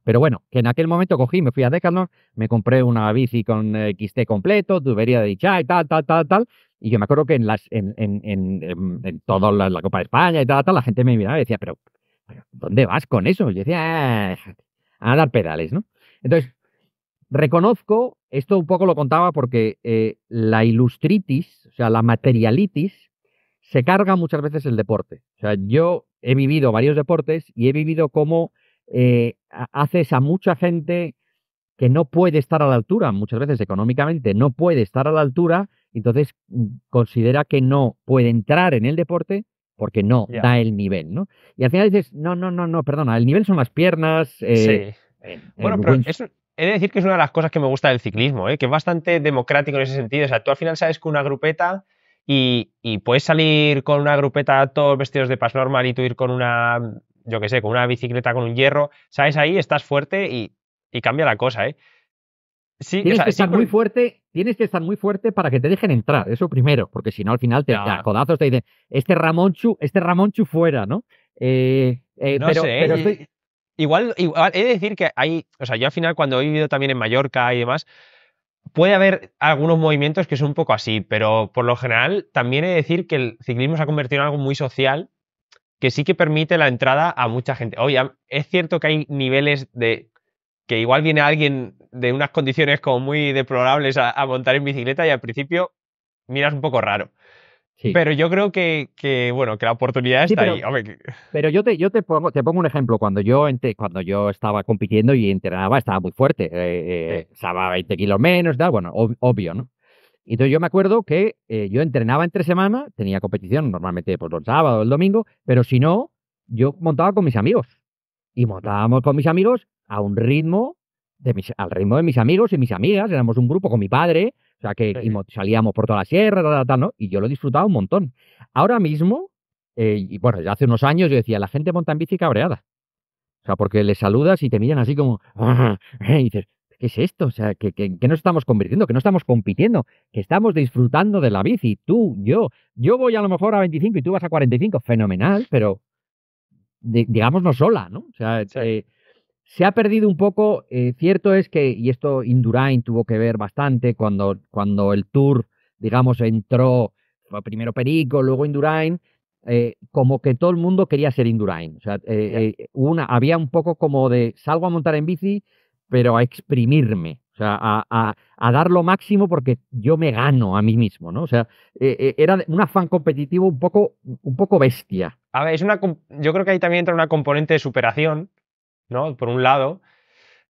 Pero bueno, que en aquel momento cogí, me fui a Decathlon, me compré una bici con eh, XT completo, tubería de dicha y tal, tal, tal, tal. Y yo me acuerdo que en las, en, en, toda la, Copa de España y tal, tal, la gente me miraba y decía, pero, ¿dónde vas con eso? yo decía, ah, a dar pedales, ¿no? Entonces, reconozco, esto un poco lo contaba porque eh, la ilustritis, o sea, la materialitis, se carga muchas veces el deporte. O sea, yo he vivido varios deportes y he vivido cómo eh, haces a mucha gente que no puede estar a la altura, muchas veces económicamente no puede estar a la altura, entonces mm, considera que no puede entrar en el deporte porque no da el nivel, ¿no? Y al final dices, no, no, no, no, perdona, el nivel son las piernas. Eh,
sí. bueno, pero he de decir que es una de las cosas que me gusta del ciclismo, ¿eh? que es bastante democrático en ese sentido. O sea, tú al final sabes que una grupeta y, puedes salir con una grupeta todos vestidos de pas normal y tú ir con una, yo qué sé, con una bicicleta, con un hierro, sabes ahí, estás fuerte y, cambia la cosa, ¿eh? Sí, tienes que estar muy
fuerte, tienes que estar muy fuerte para que te dejen entrar, eso primero, porque si no al final te da codazos, te dicen, este Ramonchu, este Ramonchu fuera, ¿no? Eh,
eh, no sé, igual, igual, he de decir que hay, o sea, yo al final cuando he vivido también en Mallorca y demás, puede haber algunos movimientos que son un poco así, pero por lo general también he de decir que el ciclismo se ha convertido en algo muy social que sí que permite la entrada a mucha gente. Oye, es cierto que hay niveles de que igual viene alguien de unas condiciones como muy deplorables a, a montar en bicicleta y al principio miras un poco raro. Pero yo creo que, bueno, que la oportunidad está ahí.
Pero yo te, yo te pongo, un ejemplo. Cuando yo cuando yo estaba compitiendo y entrenaba, estaba muy fuerte. Eh, 20 eh, kilos menos, bueno, obvio, ¿no? Entonces yo me acuerdo que eh, yo entrenaba entre semana, tenía competición normalmente pues, los sábados, el domingo, pero si no, yo montaba con mis amigos. Y montábamos con mis amigos a un ritmo, al ritmo de mis amigos y mis amigas. Éramos un grupo con mi padre, o sea que salíamos por toda la sierra, ¿no? Y yo lo he disfrutaba un montón. Ahora mismo, eh, y bueno, ya hace unos años yo decía, la gente monta en bici cabreada. O sea, porque le saludas y te miran así como, ah", y dices, ¿qué es esto? O sea, que, que, no estamos convirtiendo, que no estamos compitiendo, que estamos disfrutando de la bici, tú, yo. Yo voy a lo mejor a 25 y tú vas a 45, fenomenal, pero digámoslo sola, ¿no? O sea, eh, se ha perdido un poco, eh, cierto es que, y esto Indurain tuvo que ver bastante cuando, cuando el Tour, digamos, entró primero Perico, luego Indurain, eh, como que todo el mundo quería ser Indurain. O sea, eh, una, había un poco como de salgo a montar en bici, pero a exprimirme. O sea, a, dar lo máximo porque yo me gano a mí mismo, ¿no? O sea, era un afán competitivo un poco, un poco bestia.
A ver, es una, yo creo que ahí también entra una componente de superación, por un lado,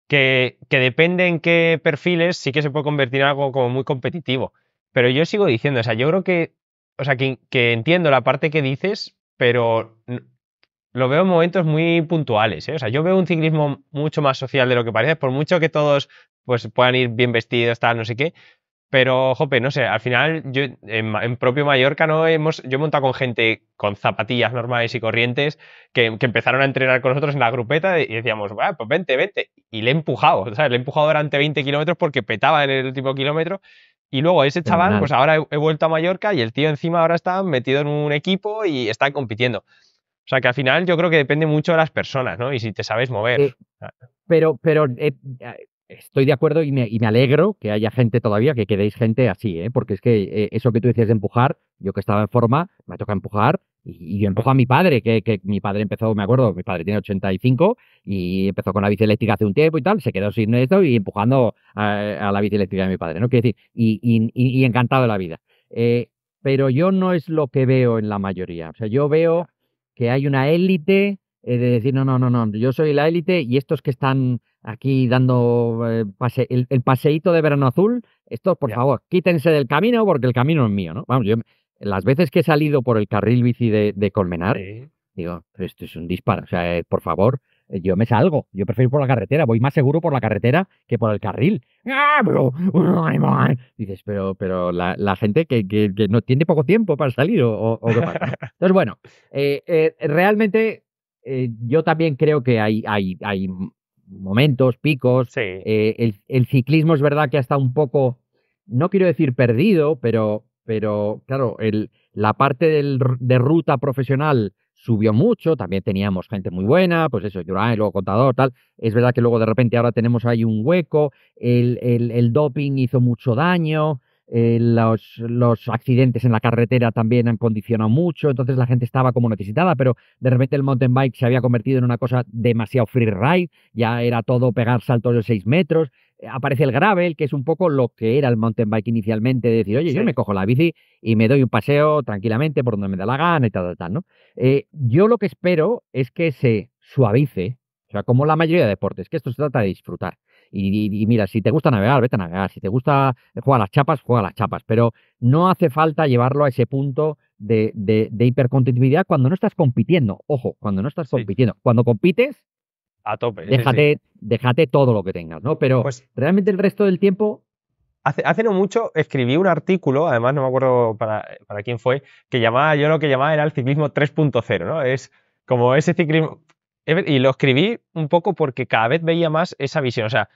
que, depende en qué perfiles sí que se puede convertir en algo como muy competitivo. Pero yo sigo diciendo, o sea, yo creo que, o sea, que, entiendo la parte que dices, pero lo veo en momentos muy puntuales. ¿eh? O sea, yo veo un ciclismo mucho más social de lo que parece, por mucho que todos pues, puedan ir bien vestidos, tal, no sé qué. Pero, jope, no sé, al final yo en, propio Mallorca no hemos, yo he montado con gente con zapatillas normales y corrientes que, empezaron a entrenar con nosotros en la grupeta y decíamos, bueno, pues vente, vente. Y le he empujado, sea Le he empujado durante 20 kilómetros porque petaba en el último kilómetro. Y luego ese chaval, pues ahora he, vuelto a Mallorca y el tío encima ahora está metido en un equipo y está compitiendo. O sea que al final yo creo que depende mucho de las personas, ¿no? Y si te sabes mover. pero, pero eh,
Estoy de acuerdo y me, alegro que haya gente todavía, que quedéis gente así, ¿eh? porque es que eh, eso que tú decías de empujar, yo que estaba en forma, me toca empujar y, empujo a mi padre, que, mi padre empezó, me acuerdo, mi padre tiene 85 y empezó con la bici eléctrica hace un tiempo y tal, se quedó sin esto y empujando a, la bici eléctrica de mi padre, ¿no? Quiero decir, y, y, encantado de la vida. Eh, pero yo no es lo que veo en la mayoría. O sea, yo veo que hay una élite eh, de decir, no, no, no, no, yo soy la élite y estos que están aquí dando eh, el, paseíto de verano azul, esto, por favor, quítense del camino porque el camino es mío, ¿no? Vamos, yo, las veces que he salido por el carril bici de, Colmenar, digo, esto es un disparo, o sea, eh, por favor, eh, yo me salgo, yo prefiero por la carretera, voy más seguro por la carretera que por el carril. ¡Ah, Dices, pero, pero la, gente que, no tiene poco tiempo para salir o, Entonces, bueno, realmente yo también creo que hay, hay momentos, picos. Eh, el, el, ciclismo es verdad que ha estado un poco, no quiero decir perdido, pero, pero claro, el, la parte del, de ruta profesional subió mucho, también teníamos gente muy buena, pues eso, Durán, luego Contador, tal. Es verdad que luego de repente ahora tenemos ahí un hueco, el, el, el doping hizo mucho daño, eh, los, accidentes en la carretera también han condicionado mucho, entonces la gente estaba como necesitada, pero de repente el mountain bike se había convertido en una cosa demasiado free ride, ya era todo pegar saltos de 6 metros, eh, aparece el gravel, que es un poco lo que era el mountain bike inicialmente, decir, oye, yo me cojo la bici y me doy un paseo tranquilamente por donde me da la gana y tal, tal, tal, ¿no? Eh, yo lo que espero es que se suavice, o sea, como la mayoría de deportes, que esto se trata de disfrutar. Y, mira, si te gusta navegar, vete a navegar. Si te gusta jugar a las chapas, juega a las chapas. Pero no hace falta llevarlo a ese punto de, hipercontinuidad cuando no estás compitiendo. Ojo, cuando no estás compitiendo. Cuando compites,
a tope. Déjate,
déjate todo lo que tengas, ¿no? Pero pues realmente el resto del tiempo.
Hace, no mucho escribí un artículo, además no me acuerdo para, para quién fue, que llamaba, yo lo que llamaba era el ciclismo 3.0, ¿no? Es como ese ciclismo, y lo escribí un poco porque cada vez veía más esa visión. O sea,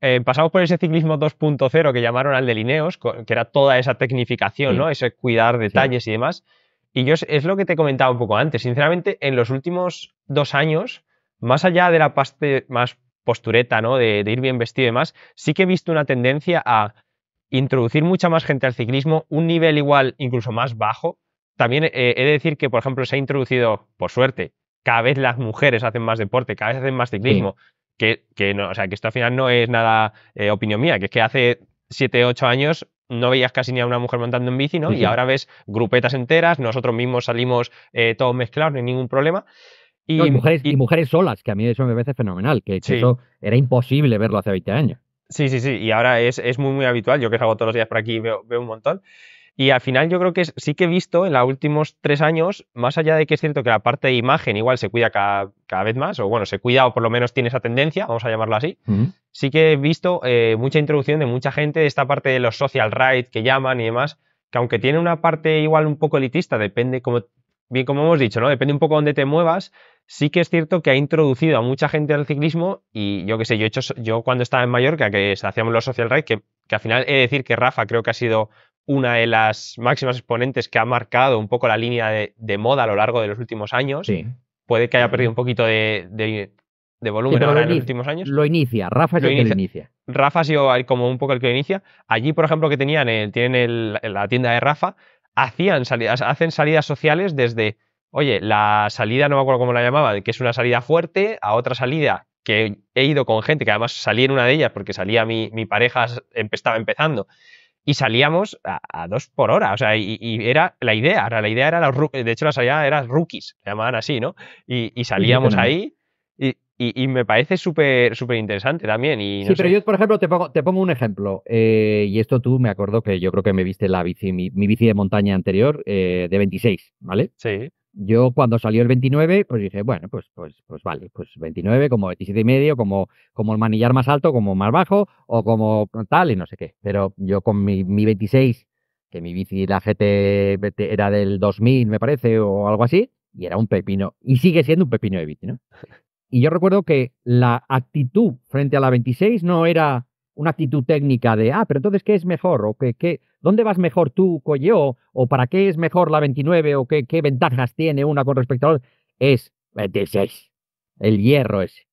eh, pasamos por ese ciclismo 2.0 que llamaron al de Lineos, que era toda esa tecnificación, ¿no? Ese cuidar detalles y demás. Y yo es lo que te comentaba un poco antes. Sinceramente, en los últimos dos años, más allá de la parte más postureta, ¿no? De, ir bien vestido y demás, sí que he visto una tendencia a introducir mucha más gente al ciclismo, un nivel igual, incluso más bajo. También eh, he de decir que, por ejemplo, se ha introducido, por suerte, cada vez las mujeres hacen más deporte, cada vez hacen más ciclismo. Que, no, o sea, que esto al final no es nada eh, opinión mía, que es que hace 7, 8 años no veías casi ni a una mujer montando en bici, ¿no? Y ahora ves grupetas enteras, nosotros mismos salimos eh, todos mezclados, no hay ningún problema. Y, mujeres,
y, mujeres, solas, que a mí eso me parece fenomenal, que, eso era imposible verlo hace
20 años. Sí, sí, sí, y ahora es, muy, muy habitual, yo que salgo todos los días por aquí veo un montón. Y al final yo creo que sí que he visto en los últimos tres años, más allá de que es cierto que la parte de imagen igual se cuida cada, vez más, o bueno, se cuida o por lo menos tiene esa tendencia, vamos a llamarlo así, sí que he visto eh, mucha introducción de mucha gente de esta parte de los social rights que llaman y demás, que aunque tiene una parte igual un poco elitista, depende como, bien como hemos dicho, ¿no? Depende un poco dónde te muevas, sí que es cierto que ha introducido a mucha gente al ciclismo y yo qué sé, yo he hecho, yo cuando estaba en Mallorca, que hacíamos los social rides, que, que, al final he de decir que Rafa creo que ha sido una de las máximas exponentes que ha marcado un poco la línea de, moda a lo largo de los últimos años. Puede que haya perdido un poquito de, volumen en los últimos
años. Lo inicia, Rafa es el que lo inicia.
Rafa ha sido como un poco el que lo inicia. Allí, por ejemplo, que tenían, tienen la tienda de Rafa, hacían salidas, hacen salidas sociales desde, oye, la salida, no me acuerdo cómo la llamaba, que es una salida fuerte, a otra salida que he ido con gente, que además salí en una de ellas porque salía mi, mi pareja, estaba empezando y salíamos a, dos por hora, o sea, y, era la idea, ahora la idea era los de hecho la salida era rookies, se llamaban así, ¿no? Y, salíamos ahí y, me parece súper súper interesante también. Y sí, pero yo,
por ejemplo, te pongo, te pongo un ejemplo, eh, y esto tú me acuerdo que yo creo que me viste la bici, mi, bici de montaña anterior eh, de 26, ¿vale? Sí. Yo cuando salió el 29, pues dije, bueno, pues, pues, pues vale, pues 29 como 27 y medio, como, como el manillar más alto, como más bajo, o como tal, y no sé qué. Pero yo con mi, mi 26, que mi bici, la GT era del 2000, me parece, o algo así, y era un pepino, y sigue siendo un pepino de bici, ¿no? Y yo recuerdo que la actitud frente a la 26 no era, una actitud técnica de, ah, pero entonces, ¿qué es mejor? ¿O qué, qué, dónde vas mejor tú con yo? ¿O para qué es mejor la 29? ¿O qué, qué ventajas tiene una con respecto a la otra? Es 26. El hierro es.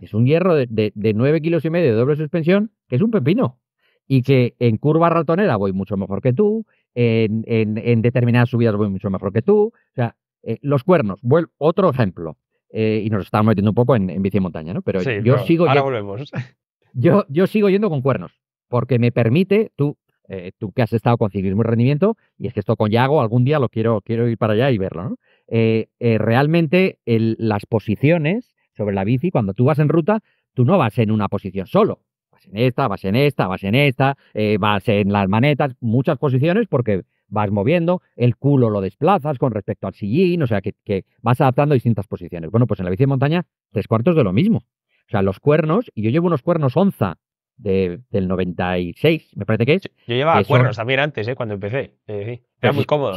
Es un hierro de, de, 9 kilos y medio de doble suspensión, que es un pepino. Y que en curva ratonera voy mucho mejor que tú, en, en, en determinadas subidas voy mucho mejor que tú. O sea, eh, los cuernos, otro ejemplo. Eh, y nos estamos metiendo un poco en, en bici de montaña, ¿no? Pero yo sigo. Ahora ya...
volvemos.
Yo, yo sigo yendo con cuernos, porque me permite, tú, eh, tú que has estado con ciclismo y rendimiento, y es que esto con Yago algún día lo quiero, quiero ir para allá y verlo, ¿no? Eh, eh, realmente las posiciones sobre la bici, cuando tú vas en ruta, tú no vas en una posición solo. Vas en esta, vas en esta, vas en esta, vas en las manetas, muchas posiciones porque vas moviendo, el culo lo desplazas con respecto al sillín, o sea que, que vas adaptando distintas posiciones. Bueno, pues en la bici de montaña, tres cuartos de lo mismo. O sea, los cuernos, y yo llevo unos cuernos onza de, del 96, me parece que es. Yo llevaba cuernos
también antes, ¿eh? cuando empecé. Era muy cómodo.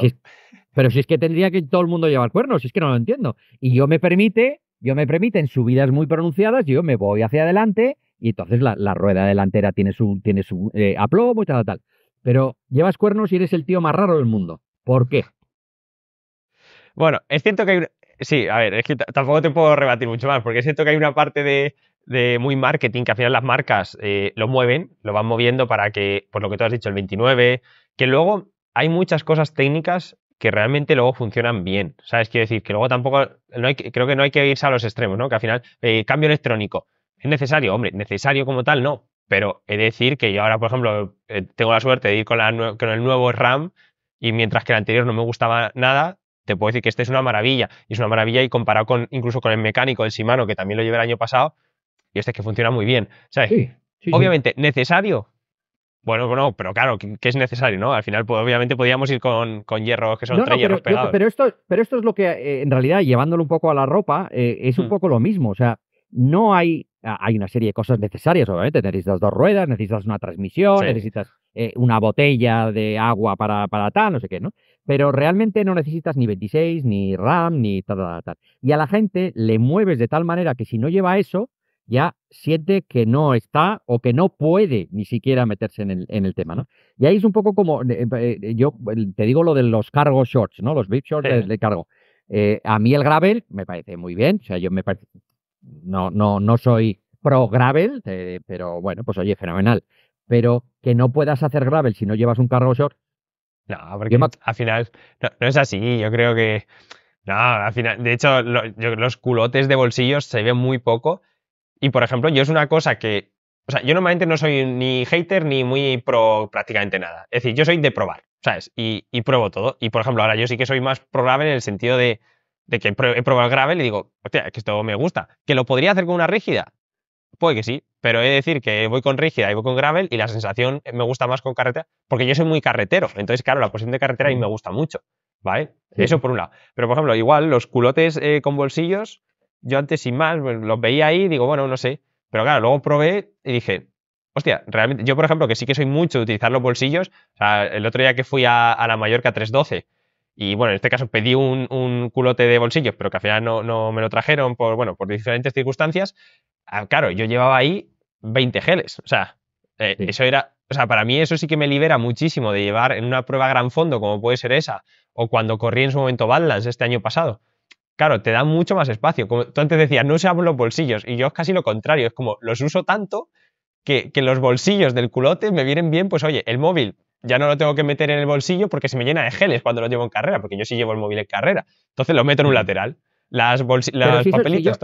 pero si es que tendría que todo el mundo llevar cuernos, es que no lo entiendo. Y yo me permite, yo me permite en subidas muy pronunciadas, yo me voy hacia adelante y entonces la, rueda delantera tiene su, tiene su eh, aplomo y tal, tal. Pero llevas cuernos y eres el tío más raro del mundo. ¿Por qué?
Bueno, es cierto que hay Sí, a ver, es que tampoco te puedo rebatir mucho más, porque siento que hay una parte de, muy marketing que al final las marcas eh, lo mueven, lo van moviendo para que, por lo que tú has dicho, el 29, que luego hay muchas cosas técnicas que realmente luego funcionan bien. ¿Sabes? Quiero decir, que luego tampoco, creo que no hay que irse a los extremos, ¿no? Que al final, eh, cambio electrónico, ¿es necesario? Hombre, necesario como tal, no. Pero he de decir que yo ahora, por ejemplo, eh, tengo la suerte de ir con, con el nuevo RAM y mientras que el anterior no me gustaba nada, te puedo decir que este es una maravilla. Y es una maravilla y comparado con incluso con el mecánico, del Shimano, que también lo llevé el año pasado, y este es que funciona muy bien. ¿Sabes? Sí, Obviamente, necesario. Bueno, bueno, pero claro, que, es necesario, ¿no? Al final, pues, obviamente, podíamos ir con, con hierros que son tres pero, hierros pegados. pero,
esto, pero esto es lo que, eh, en realidad, llevándolo un poco a la ropa, eh, es un hmm. poco lo mismo. O sea, no hay hay una serie de cosas necesarias, obviamente. Necesitas dos ruedas, necesitas una transmisión, necesitas eh, una botella de agua para, para tal, no sé qué, ¿no? Pero realmente no necesitas ni 26, ni RAM, ni tal, tal, tal. Y a la gente le mueves de tal manera que si no lleva eso, ya siente que no está o que no puede ni siquiera meterse en el, en el tema, ¿no? Y ahí es un poco como, eh, eh, yo te digo lo de los cargo shorts, ¿no? Los big shorts de, cargo. a mí el gravel me parece muy bien, o sea, yo me parece, no, no, no soy pro gravel, pero bueno, pues oye, fenomenal pero que no puedas hacer gravel si no llevas un cargo short.
No, porque al final no, es así. Yo creo que. No, al final. De hecho, los culotes de bolsillos se ven muy poco. Y por ejemplo, yo es una cosa que. O sea, yo normalmente no soy ni hater ni muy pro prácticamente nada. Es decir, yo soy de probar, ¿sabes? Y, y pruebo todo. Y por ejemplo, ahora yo sí que soy más pro gravel en el sentido de, que he probado el gravel y digo, hostia, es que esto me gusta. ¿Que lo podría hacer con una rígida? Puede que sí, pero he de decir que voy con rígida y voy con gravel y la sensación me gusta más con carretera, porque yo soy muy carretero, entonces claro, la posición de carretera a mí me mm. gusta mucho, ¿vale? Eso por un lado. Pero por ejemplo, igual los culotes eh, con bolsillos, yo antes sin más pues, los veía ahí y digo, bueno, no sé, pero claro, luego probé y dije, hostia, realmente, yo por ejemplo que sí que soy mucho de utilizar los bolsillos, o sea, el otro día que fui a, la Mallorca 312, y bueno, en este caso pedí un, culote de bolsillos, pero que al final no, no, me lo trajeron por, bueno, por diferentes circunstancias. Ah, claro, yo llevaba ahí 20 geles. O sea, eh, eso era. O sea, para mí eso sí que me libera muchísimo de llevar en una prueba gran fondo, como puede ser esa, o cuando corrí en su momento Badlands este año pasado. Claro, te da mucho más espacio. Como tú antes decías, no usamos los bolsillos, y yo es casi lo contrario, es como los uso tanto que, los bolsillos del culote me vienen bien, pues oye, el móvil ya no lo tengo que meter en el bolsillo porque se me llena de geles cuando lo llevo en carrera, porque yo sí llevo el móvil en carrera. Entonces lo meto en un lateral. Las, las los papelitos.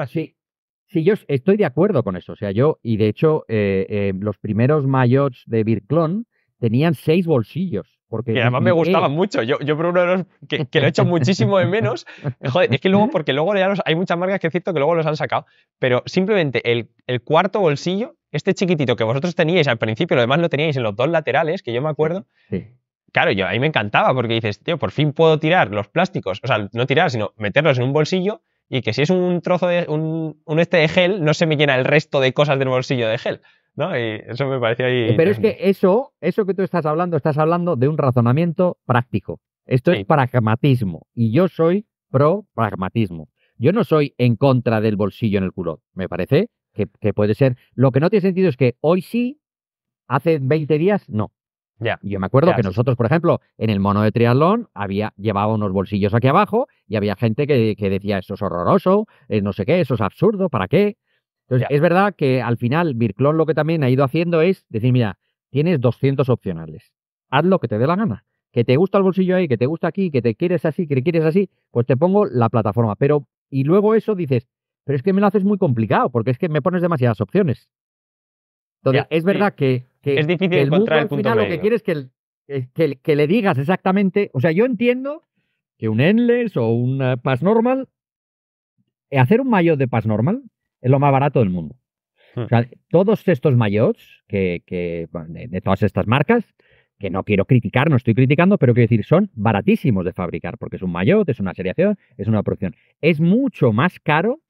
Sí, yo estoy de acuerdo con eso. O sea, yo, y de hecho, eh, eh, los primeros mayots de Birklon tenían seis bolsillos. Porque que además me gustaban
mucho. Yo, yo por uno de los que, lo he hecho muchísimo de menos. Eh, joder, es que luego, porque luego ya hay muchas marcas que es cierto que luego los han sacado, pero simplemente el, cuarto bolsillo, este chiquitito que vosotros teníais al principio, lo demás lo teníais en los dos laterales, que yo me acuerdo. claro, yo ahí me encantaba porque dices, tío, por fin puedo tirar los plásticos, o sea, no tirar, sino meterlos en un bolsillo y que si es un trozo de un, un, este de gel, no se me llena el resto de cosas del bolsillo de gel. ¿no? Y eso me parece ahí. Eh, pero es que
eso, eso que tú estás hablando, estás hablando de un razonamiento práctico. Esto es pragmatismo. Y yo soy pro pragmatismo. Yo no soy en contra del bolsillo en el culo Me parece que, que puede ser. Lo que no tiene sentido es que hoy sí, hace 20 días no.
Yo me acuerdo que nosotros,
por ejemplo, en el mono de triatlón había, llevaba unos bolsillos aquí abajo y había gente que, decía, eso es horroroso, eh, no sé qué, eso es absurdo, ¿para qué? Entonces, es verdad que al final Virklon lo que también ha ido haciendo es decir, mira, tienes 200 opcionales, haz lo que te dé la gana, que te gusta el bolsillo ahí, que te gusta aquí, que te quieres así, que te quieres así, pues te pongo la plataforma. Pero, y luego eso dices, pero es que me lo haces muy complicado, porque es que me pones demasiadas opciones. Entonces, es verdad que es difícil el encontrar el Lo que quieres que, que, le digas exactamente. O sea, yo entiendo que un endless o un eh, pass normal, hacer un maillot de pass normal es lo más barato del mundo. Hmm. O sea, todos estos maillots que, de, todas estas marcas, que no quiero criticar, no estoy criticando, pero quiero decir, son baratísimos de fabricar, porque es un maillot, es una seriación, es una producción. Es mucho más caro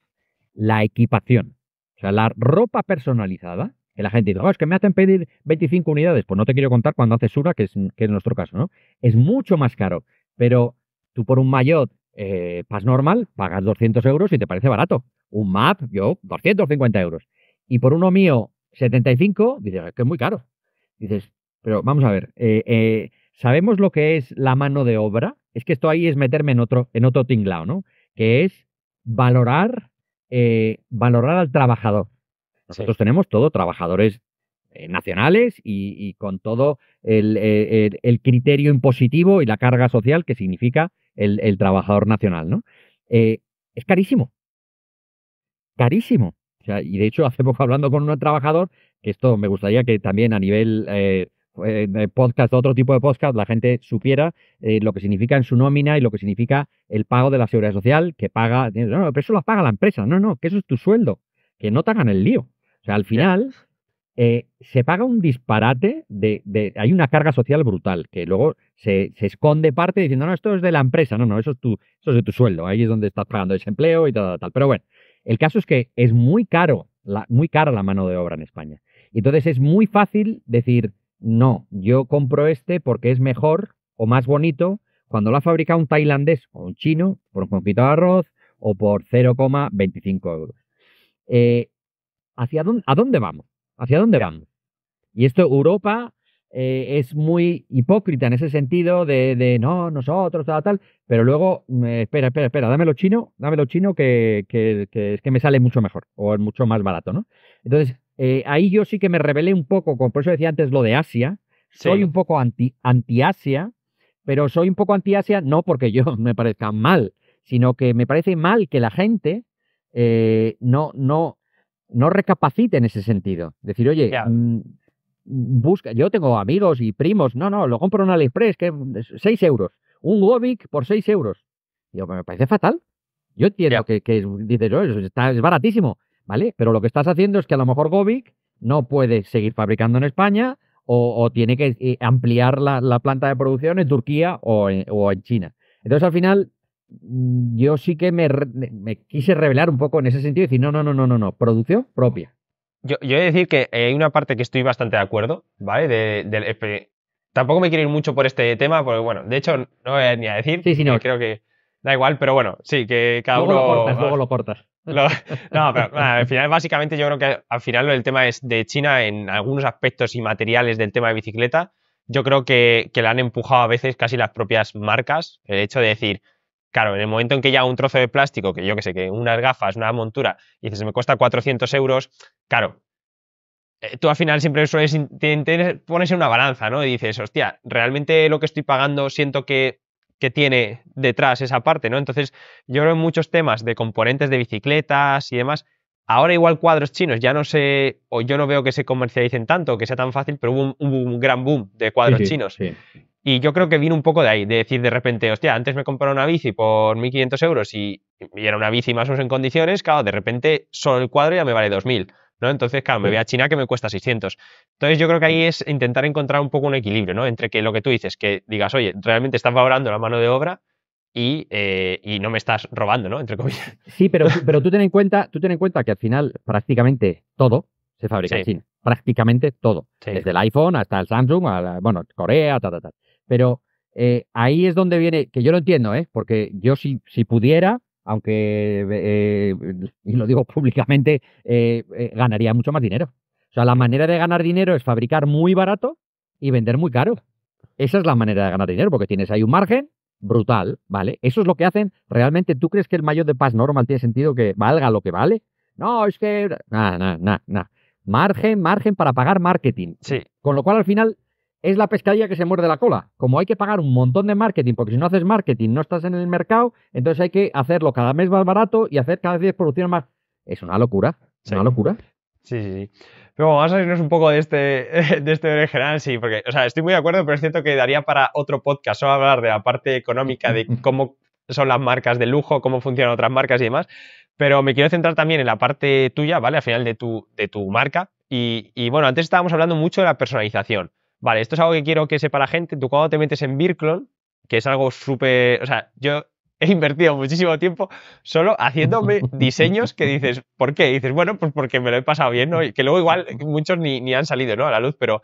la equipación. O sea, la ropa personalizada la gente dice, oh, es que me hacen pedir 25 unidades. Pues no te quiero contar cuando haces una, que es, que nuestro caso, ¿no? Es mucho más caro, pero tú por un maillot eh, pas normal pagas 200 euros y te parece barato. Un map, yo, 250 euros. Y por uno mío, 75, dices, que es muy caro. Dices, pero vamos a ver, eh, eh, ¿sabemos lo que es la mano de obra? Es que esto ahí es meterme en otro, en otro tinglao, ¿no? Que es valorar, valorar al trabajador. Nosotros tenemos todo trabajadores eh, nacionales y, con todo eh, el, criterio impositivo y la carga social que significa el, trabajador nacional, ¿no? Eh, es carísimo. Carísimo. y de hecho, hace poco hablando con un trabajador, que esto me gustaría que también a nivel eh, podcast, otro tipo de podcast, la gente supiera lo que significa en su nómina y lo que significa el pago de la seguridad social que paga. No, no, pero eso lo paga la empresa. No, no, que eso es tu sueldo. Que no te hagan el lío. O sea, al final eh, se paga un disparate de, Hay una carga social brutal que luego se, esconde parte diciendo, no, esto es de la empresa, no, no, eso es, tu, eso es de tu sueldo, ahí es donde estás pagando desempleo y tal, tal, Pero bueno, el caso es que es muy caro, la, muy cara la mano de obra en España. Entonces es muy fácil decir, no, yo compro este porque es mejor o más bonito cuando lo ha fabricado un tailandés o un chino por un poquito de arroz o por 0,25 euros. Eh, ¿Hacia dónde, ¿A dónde vamos? ¿Hacia dónde vamos? Y esto Europa eh, es muy hipócrita en ese sentido de, no, nosotros, tal, tal, pero luego, espera, espera, espera, espera, dámelo chino, dámelo chino que, es que me sale mucho mejor o es mucho más barato, ¿no? Entonces, eh, ahí yo sí que me rebelé un poco, como por eso decía antes lo de Asia, soy un poco anti-Asia, pero soy un poco anti-Asia no porque yo me parezca mal, sino que me parece mal que la gente eh, no, no no recapacite en ese sentido. Decir, oye, mm, busca, yo tengo amigos y primos, no, no, lo compro en AliExpress, que 6 euros. Un Gobik por 6 euros. Yo, me parece fatal. Yo entiendo que, dices, es baratísimo, ¿vale? Pero lo que estás haciendo es que a lo mejor Gobik no puede seguir fabricando en España o, tiene que eh, ampliar la, planta de producción en Turquía o o en China. Entonces, al final, Mm, yo sí que me, quise revelar un poco en ese sentido y decir, no, no, no, no, no, no, producción propia.
Yo, yo he decir que eh, hay una parte que estoy bastante de acuerdo, ¿vale? tampoco me quiero ir mucho por este tema, porque bueno, de hecho no voy a ni a decir, sí, creo que da igual, pero bueno, sí, que cada uno... Lo cortas, luego lo portas. no, pero al final básicamente yo creo que al final el tema es de China en algunos aspectos y materiales del tema de bicicleta, yo creo que, que la han empujado a veces casi las propias marcas, el hecho de decir, Claro, en el momento en que ya un trozo de plástico, que yo que sé, que unas gafas, una montura, y dices, me cuesta 400 euros, claro, eh, tú al final siempre pones en una balanza, ¿no? Y dices, hostia, realmente lo que estoy pagando siento que, tiene detrás esa parte, ¿no? Entonces, yo creo en muchos temas de componentes de bicicletas y demás, Ahora igual cuadros chinos ya no sé, o yo no veo que se comercialicen tanto, que sea tan fácil, pero hubo un, gran boom de cuadros chinos. Y yo creo que vino un poco de ahí, de decir de repente, hostia, antes me compraron una bici por 1.500 euros y, era una bici más o menos en condiciones, claro, de repente solo el cuadro ya me vale 2.000, ¿no? Entonces, claro, me voy a China que me cuesta 600. Entonces yo creo que ahí es intentar encontrar un poco un equilibrio, ¿no? Entre que lo que tú dices, que digas, oye, realmente estás valorando la mano de obra, eh, y, no me estás robando, ¿no? Entre comillas.
Sí, pero, pero tú, ten en cuenta, tú ten en cuenta que al final prácticamente todo se fabrica en China. Prácticamente todo. Desde el iPhone hasta el Samsung, bueno, Corea, tal, tal, tal. Pero eh, ahí es donde viene, que yo lo entiendo, ¿eh? Porque yo si, si pudiera, aunque, eh, y lo digo públicamente, ganaría mucho más dinero. O sea, la manera de ganar dinero es fabricar muy barato y vender muy caro. Esa es la manera de ganar dinero, porque tienes ahí un margen brutal, ¿vale? Eso es lo que hacen. ¿Realmente tú crees que el mayor de paz normal tiene sentido que valga lo que vale? No, es que. Nah, nah, nah, Margen, margen para pagar marketing. Sí. Con lo cual al final es la pescadilla que se muerde la cola. Como hay que pagar un montón de marketing, porque si no haces marketing no estás en el mercado, entonces hay que hacerlo cada mes más barato y hacer cada vez producciones más. Es una locura. Es Una locura.
Sí, sí, sí vamos a salirnos un poco de este, de este general, sí, porque, o sea, estoy muy de acuerdo, pero es cierto que daría para otro podcast solo hablar de la parte económica, de cómo son las marcas de lujo, cómo funcionan otras marcas y demás. Pero me quiero centrar también en la parte tuya, ¿vale? Al final de tu, de tu marca. Y, y bueno, antes estábamos hablando mucho de la personalización. Vale, esto es algo que quiero que sepa la gente. Tú cuando te metes en Birklon, que es algo súper. O sea, yo he invertido muchísimo tiempo solo haciéndome diseños que dices, ¿por qué? dices, bueno, pues porque me lo he pasado bien, ¿no? Y que luego igual muchos ni, han salido, ¿no? A la luz, pero,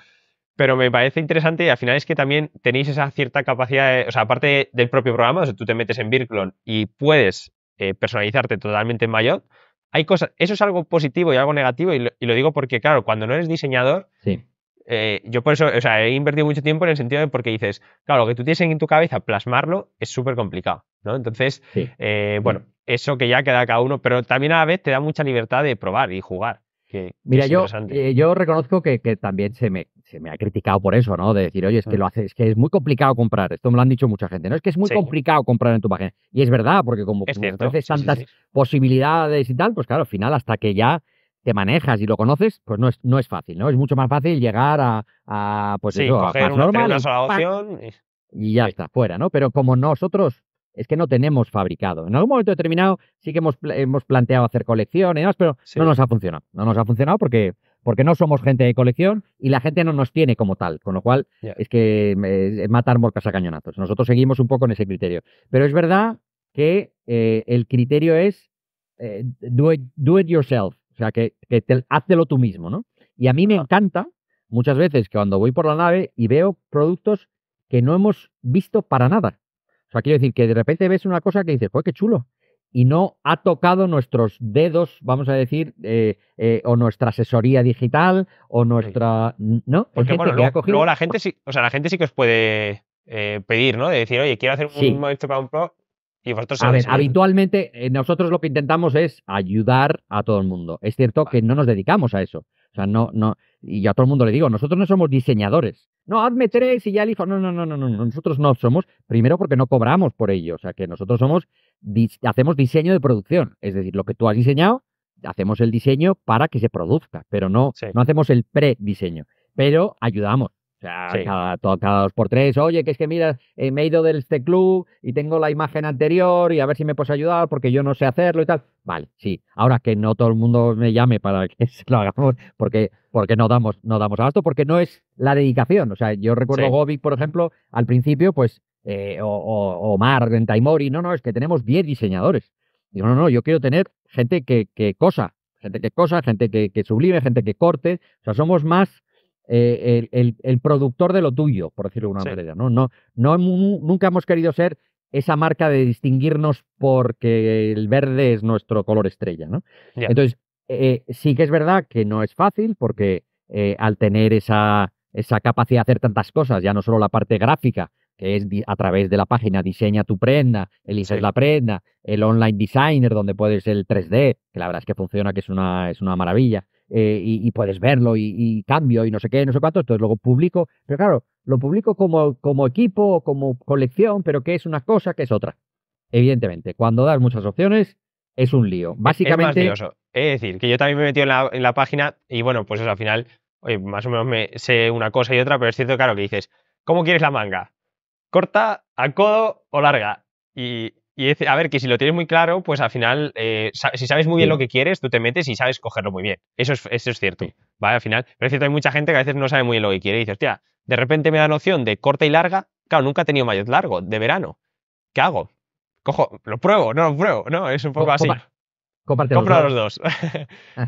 pero me parece interesante y al final es que también tenéis esa cierta capacidad, o sea, aparte del propio programa, o sea, tú te metes en Virklon y puedes eh, personalizarte totalmente en Mayotte, hay cosas, eso es algo positivo y algo negativo y lo, y lo digo porque, claro, cuando no eres diseñador, sí. Eh, yo por eso, o sea, he invertido mucho tiempo en el sentido de porque dices, claro, lo que tú tienes en tu cabeza, plasmarlo es súper complicado, ¿no? Entonces, eh, bueno, eso que ya queda cada uno, pero también a la vez te da mucha libertad de probar y jugar. Mira, yo,
eh, yo reconozco que, también se me, se me, ha criticado por eso, ¿no? De decir, oye, es que mm. lo haces, es que es muy complicado comprar. Esto me lo han dicho mucha gente, ¿no? Es que es muy complicado comprar en tu página. Y es verdad, porque como, como tantas posibilidades y tal, pues claro, al final, hasta que ya te manejas y lo conoces, pues no es, no es fácil, ¿no? Es mucho más fácil llegar a, pues a sola opción y, ya está, fuera, ¿no? Pero como nosotros es que no tenemos fabricado. En algún momento determinado sí que hemos, hemos planteado hacer colección y demás, pero no nos ha funcionado. No nos ha funcionado porque, porque no somos gente de colección y la gente no nos tiene como tal, con lo cual es que matar morcas a cañonazos. Nosotros seguimos un poco en ese criterio. Pero es verdad que eh, el criterio es eh, do, do it yourself sea, que, que te, lo tú mismo, ¿no? Y a mí me encanta muchas veces que cuando voy por la nave y veo productos que no hemos visto para nada. O sea, quiero decir que de repente ves una cosa que dices, pues qué chulo. Y no ha tocado nuestros dedos, vamos a decir, eh, eh, o nuestra asesoría digital, o nuestra.
¿No? Porque bueno, luego, cogido... la gente sí, o sea, la gente sí que os puede eh, pedir, ¿no? De decir, oye, quiero hacer un sí. para un pro. Y vosotros a ver,
habitualmente eh, nosotros lo que intentamos es ayudar a todo el mundo. Es cierto que no nos dedicamos a eso. O sea, no, no, y yo a todo el mundo le digo, nosotros no somos diseñadores. No, hazme tres y ya elijo. No, no, no, no, no. Nosotros no somos, primero porque no cobramos por ello. O sea, que nosotros somos, hacemos diseño de producción. Es decir, lo que tú has diseñado, hacemos el diseño para que se produzca, pero no, no hacemos el pre-diseño. Pero ayudamos. O sea, cada, dos por tres, oye, que es que mira, eh, me he ido de este club y tengo la imagen anterior y a ver si me puedes ayudar porque yo no sé hacerlo y tal. Vale, sí. Ahora que no todo el mundo me llame para que se lo hagamos porque, porque no damos, no damos abasto, porque no es la dedicación. O sea, yo recuerdo sí. por ejemplo, al principio, pues, eh, o, o, Omar en Taimori, no, no, es que tenemos 10 diseñadores. Digo, no, no, yo quiero tener gente que, cosa, gente que cosa, gente que, que sublime, gente que corte. O sea, somos más eh, el, productor de lo tuyo, por decirlo de una manera. ¿no? No, nunca hemos querido ser esa marca de distinguirnos porque el verde es nuestro color estrella. ¿no? Entonces, eh, sí que es verdad que no es fácil porque eh, al tener esa, esa capacidad de hacer tantas cosas, ya no solo la parte gráfica, que es a través de la página diseña tu prenda, eliges la prenda, el online designer donde puedes el 3D, que la verdad es que funciona, que es una, es una maravilla, eh, y, puedes verlo y, cambio y no sé qué, no sé cuánto, entonces luego publico, pero claro, lo publico como, como equipo, como colección, pero que es una cosa, que es otra. Evidentemente, cuando das muchas opciones, es un lío. Básicamente... Es,
es decir, que yo también me he metido en la, página y bueno, pues al final, oye, más o menos me sé una cosa y otra, pero es cierto, claro, que dices, ¿cómo quieres la manga? ¿Corta, a codo o larga? Y y a ver, que si lo tienes muy claro, pues al final, eh, si sabes muy bien lo que quieres, tú te metes y sabes cogerlo muy bien. Eso es, eso es cierto, ¿vale? Al final, pero es cierto, hay mucha gente que a veces no sabe muy bien lo que quiere y dice, hostia, de repente me da noción de corta y larga. Claro, nunca he tenido mayor largo, de verano. ¿Qué hago? Cojo, lo pruebo, no lo pruebo, ¿no? Es un poco pues, así. Pues Compra los dos.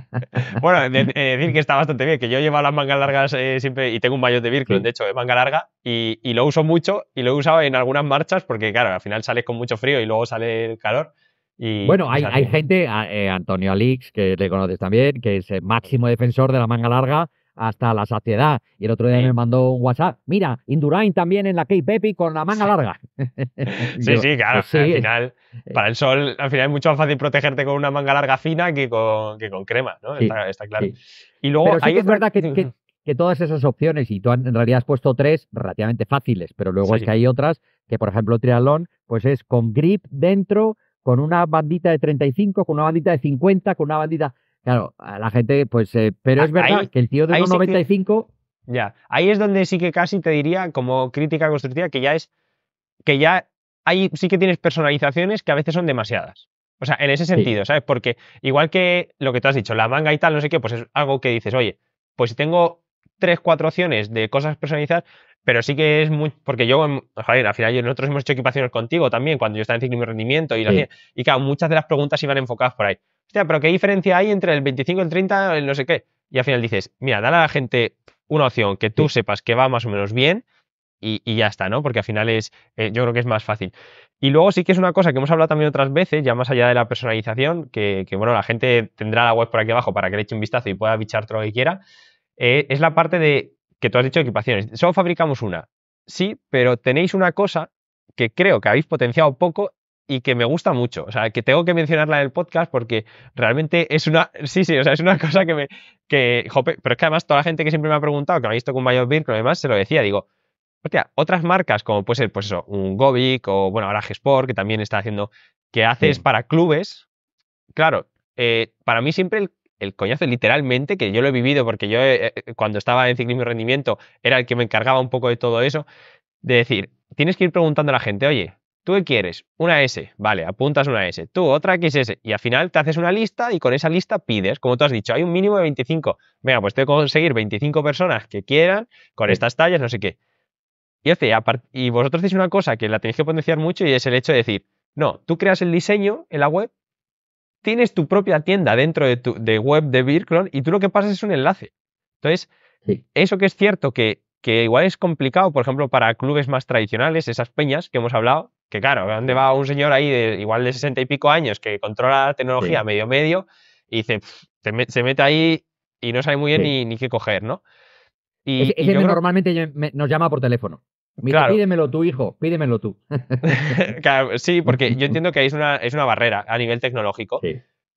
bueno, eh, decir que está bastante bien, que yo llevo las mangas largas eh, siempre y tengo un maillot de Birklon, de hecho, de manga larga, y, lo uso mucho y lo he usado en algunas marchas porque, claro, al final sales con mucho frío y luego sale el calor. bueno, hay,
gente, eh, Antonio Alix, que le conoces también, que es el máximo defensor de la manga larga hasta la saciedad. Y el otro día me mandó un WhatsApp. Mira, Indurain también en la Cape Pepe con la manga larga.
sí, sí, claro. Pues al final, eh. para el sol, al final es mucho más fácil protegerte con una manga larga fina que con, crema, ¿no? está, claro. Y luego es verdad
que, todas esas opciones, y tú en realidad has puesto tres relativamente fáciles, pero luego es que hay otras que, por ejemplo, triatlón, pues es con grip dentro, con una bandita de 35, con una bandita de
50, con una bandita.
Claro, a la gente, pues, eh, pero es verdad que el tío de 1,95...
ya, ahí es donde sí que casi te diría, como crítica constructiva, que ya es, que ya ahí sí que tienes personalizaciones que a veces son demasiadas. O sea, en ese sentido, ¿sabes? Porque igual que lo que tú has dicho, la manga y tal, no sé qué, pues es algo que dices, oye, pues si tengo tres, cuatro opciones de cosas personalizadas, pero sí que es muy. Porque yo, em, joder, al final nosotros hemos hecho equipaciones contigo también, cuando yo estaba en ciclo de rendimiento, y, y claro, muchas de las preguntas iban enfocadas por ahí pero ¿qué diferencia hay entre el 25 y el 30, el no sé qué? Y al final dices, mira, dale a la gente una opción que tú sepas que va más o menos bien y, ya está, ¿no? Porque al final es, eh, yo creo que es más fácil. Y luego sí que es una cosa que hemos hablado también otras veces, ya más allá de la personalización, que, bueno, la gente tendrá la web por aquí abajo para que le eche un vistazo y pueda bichar todo lo que quiera, eh, es la parte de que tú has dicho equipaciones. Solo fabricamos una. Sí, pero tenéis una cosa que creo que habéis potenciado poco y que me gusta mucho. O sea, que tengo que mencionarla en el podcast porque realmente es una. Sí, sí, o sea, es una cosa que me. Que, jope, pero es que además toda la gente que siempre me ha preguntado, que ha visto con mayor Birk, lo demás, se lo decía, digo. Hostia, otras marcas como puede ser, pues eso, un Gobic o, bueno, ahora G-Sport, que también está haciendo, que haces para clubes. Claro, eh, para mí siempre el, el, coñazo, literalmente, que yo lo he vivido porque yo, eh, eh, cuando estaba en ciclismo y rendimiento, era el que me encargaba un poco de todo eso, de decir, tienes que ir preguntando a la gente, oye, Tú quieres una S, vale, apuntas una S, tú otra XS, y al final te haces una lista y con esa lista pides, como tú has dicho, hay un mínimo de 25. Venga, pues tengo que conseguir 25 personas que quieran con estas tallas, no sé qué. Y, y vosotros decís una cosa que la tenéis que potenciar mucho y es el hecho de decir, no, tú creas el diseño en la web, tienes tu propia tienda dentro de, tu, de web de Virclon y tú lo que pasas es un enlace. Entonces, eso que es cierto que que igual es complicado, por ejemplo, para clubes más tradicionales, esas peñas que hemos hablado, que claro, dónde va un señor ahí de igual de sesenta y pico años que controla la tecnología medio medio y dice, se mete ahí y no sabe muy bien ni, qué coger, ¿no? Y,
normalmente nos llama por teléfono. Mira, pídemelo tú, hijo, pídemelo tú.
sí, porque yo entiendo que es una, es una barrera a nivel tecnológico.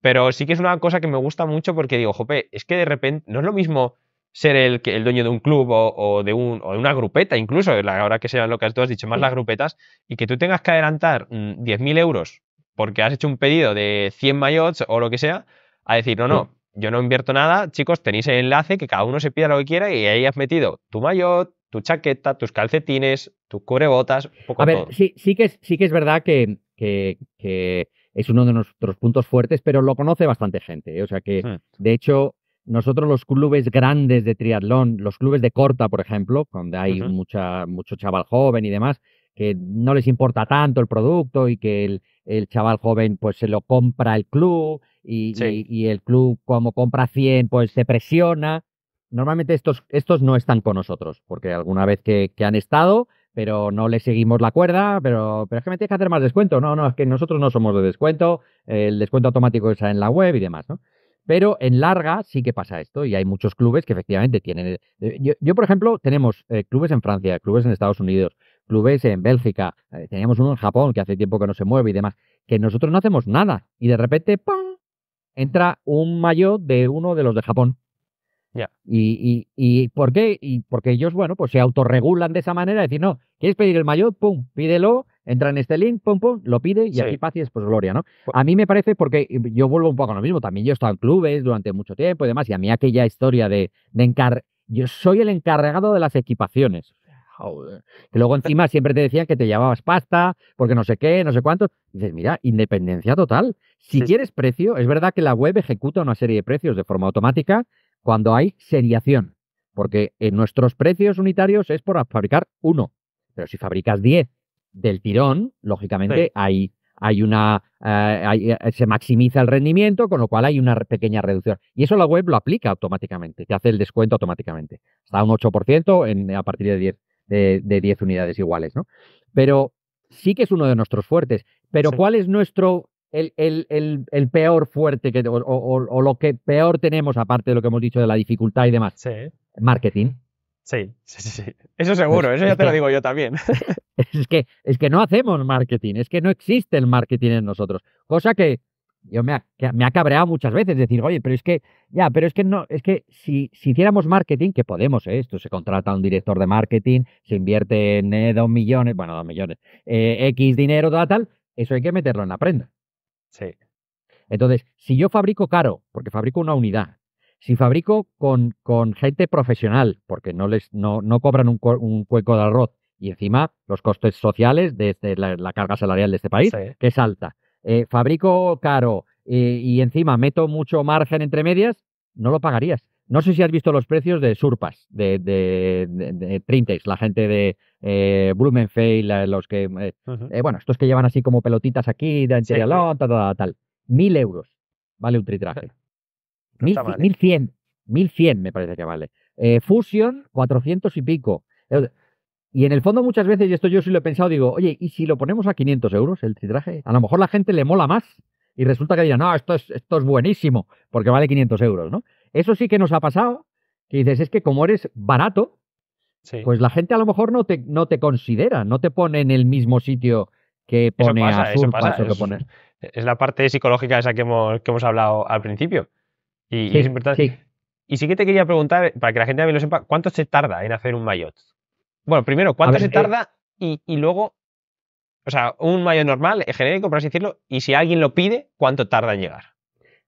Pero sí que es una cosa que me gusta mucho porque digo, jope, es que de repente no es lo mismo ser el, el dueño de un club o, de, un, o de una grupeta, incluso, ahora que sea lo que tú has dicho, más las grupetas, y que tú tengas que adelantar 10.000 mm, euros porque has hecho un pedido de 100 mayots o lo que sea, a decir, no, no, yo no invierto nada, chicos, tenéis el enlace, que cada uno se pida lo que quiera y ahí has metido tu mayot, tu chaqueta, tus calcetines, tus cubrebotas, poco a ver, Sí,
sí, que es, sí que es verdad que, es uno de nuestros puntos fuertes, pero lo conoce bastante gente. ¿eh? O sea que, de hecho, nosotros los clubes grandes de triatlón, los clubes de corta, por ejemplo, donde hay mucha, mucho chaval joven y demás, que no les importa tanto el producto y que el, el chaval joven pues se lo compra el club y, y, el club como compra 100 pues se presiona. Normalmente estos, estos no están con nosotros, porque alguna vez que, han estado, pero no le seguimos la cuerda, pero, pero es que me tienes que hacer más descuento. No, no, es que nosotros no somos de descuento, el descuento automático está en la web y demás, ¿no? Pero en larga sí que pasa esto y hay muchos clubes que efectivamente tienen... Eh, yo, por ejemplo, tenemos eh, clubes en Francia, clubes en Estados Unidos, clubes en Bélgica, eh, teníamos uno en Japón que hace tiempo que no se mueve y demás, que nosotros no hacemos nada y de repente ¡pum! entra un mayo de uno de los de Japón. Ya. Y, y, y, por qué? Y porque ellos, bueno, pues se autorregulan de esa manera, decir, no, ¿quieres pedir el mayor? Pum, pídelo entra en este link, pum, pum, lo pide y aquí paz y después gloria, ¿no? Pues a mí me parece porque yo vuelvo un poco a lo mismo, también yo he estado en clubes durante mucho tiempo y demás, y a mí aquella historia de, de Yo soy el encargado de las equipaciones. Que luego encima siempre te decían que te llevabas pasta, porque no sé qué, no sé cuánto. dices, mira, independencia total. Si quieres precio, es verdad que la web ejecuta una serie de precios de forma automática cuando hay seriación. Porque en nuestros precios unitarios es por fabricar uno. Pero si fabricas diez, del tirón, lógicamente hay, hay una, eh, eh, se maximiza el rendimiento, con lo cual hay una pequeña reducción. Y eso la web lo aplica automáticamente, te hace el descuento automáticamente, hasta un 8% en, a partir de 10, de, unidades iguales. ¿no? Pero sí que es uno de nuestros fuertes. Pero ¿cuál es nuestro el, peor fuerte que, o, lo que peor tenemos, aparte de lo que hemos dicho de la dificultad y demás? Marketing.
Sí, sí, sí, Eso seguro, eso ya te lo digo yo también.
Es que, es que no hacemos marketing, es que no existe el marketing en nosotros. Cosa que yo me ha, me cabreado muchas veces, decir, oye, pero es que, ya, pero es que no, es que si, si hiciéramos marketing, que podemos, ¿eh? esto se contrata un director de marketing, se invierte en eh, dos millones, bueno, dos millones, eh, X dinero, tal, tal, eso hay que meterlo en la prenda. Sí. Entonces, si yo fabrico caro, porque fabrico una unidad, si fabrico con, gente profesional, porque no les no, no cobran un, un, cueco de arroz, y encima los costes sociales de, este, la, carga salarial de este país, que es alta. Eh, fabrico caro y encima meto mucho margen entre medias, no lo pagarías. No sé si has visto los precios de Surpas, de, de, Trintex, la gente de eh, Blumenfeld, los que. Eh, bueno, estos que llevan así como pelotitas aquí, de sí. tal, tal, tal. Mil euros vale un tritraje. 1100, 1100 ¿eh? me parece que vale. Eh, Fusion, 400 y pico. Eh, y en el fondo muchas veces, y esto yo sí lo he pensado, digo, oye, ¿y si lo ponemos a 500 euros el citraje? A lo mejor la gente le mola más y resulta que dirán, no, esto es, esto es buenísimo, porque vale 500 euros, ¿no? Eso sí que nos ha pasado, que dices, es que como eres barato, pues la gente a lo mejor no te, no te considera, no te pone en el mismo sitio que pone a es,
es la parte psicológica esa que hemos, que hemos hablado al principio. Y, sí, es importante. Y sí que te quería preguntar, para que la gente también lo sepa, ¿cuánto se tarda en hacer un maillot? Bueno, primero, ¿cuánto se eh, tarda? Y, luego, o sea, un maillot normal, genérico, por así decirlo, y si alguien lo pide, ¿cuánto tarda en llegar?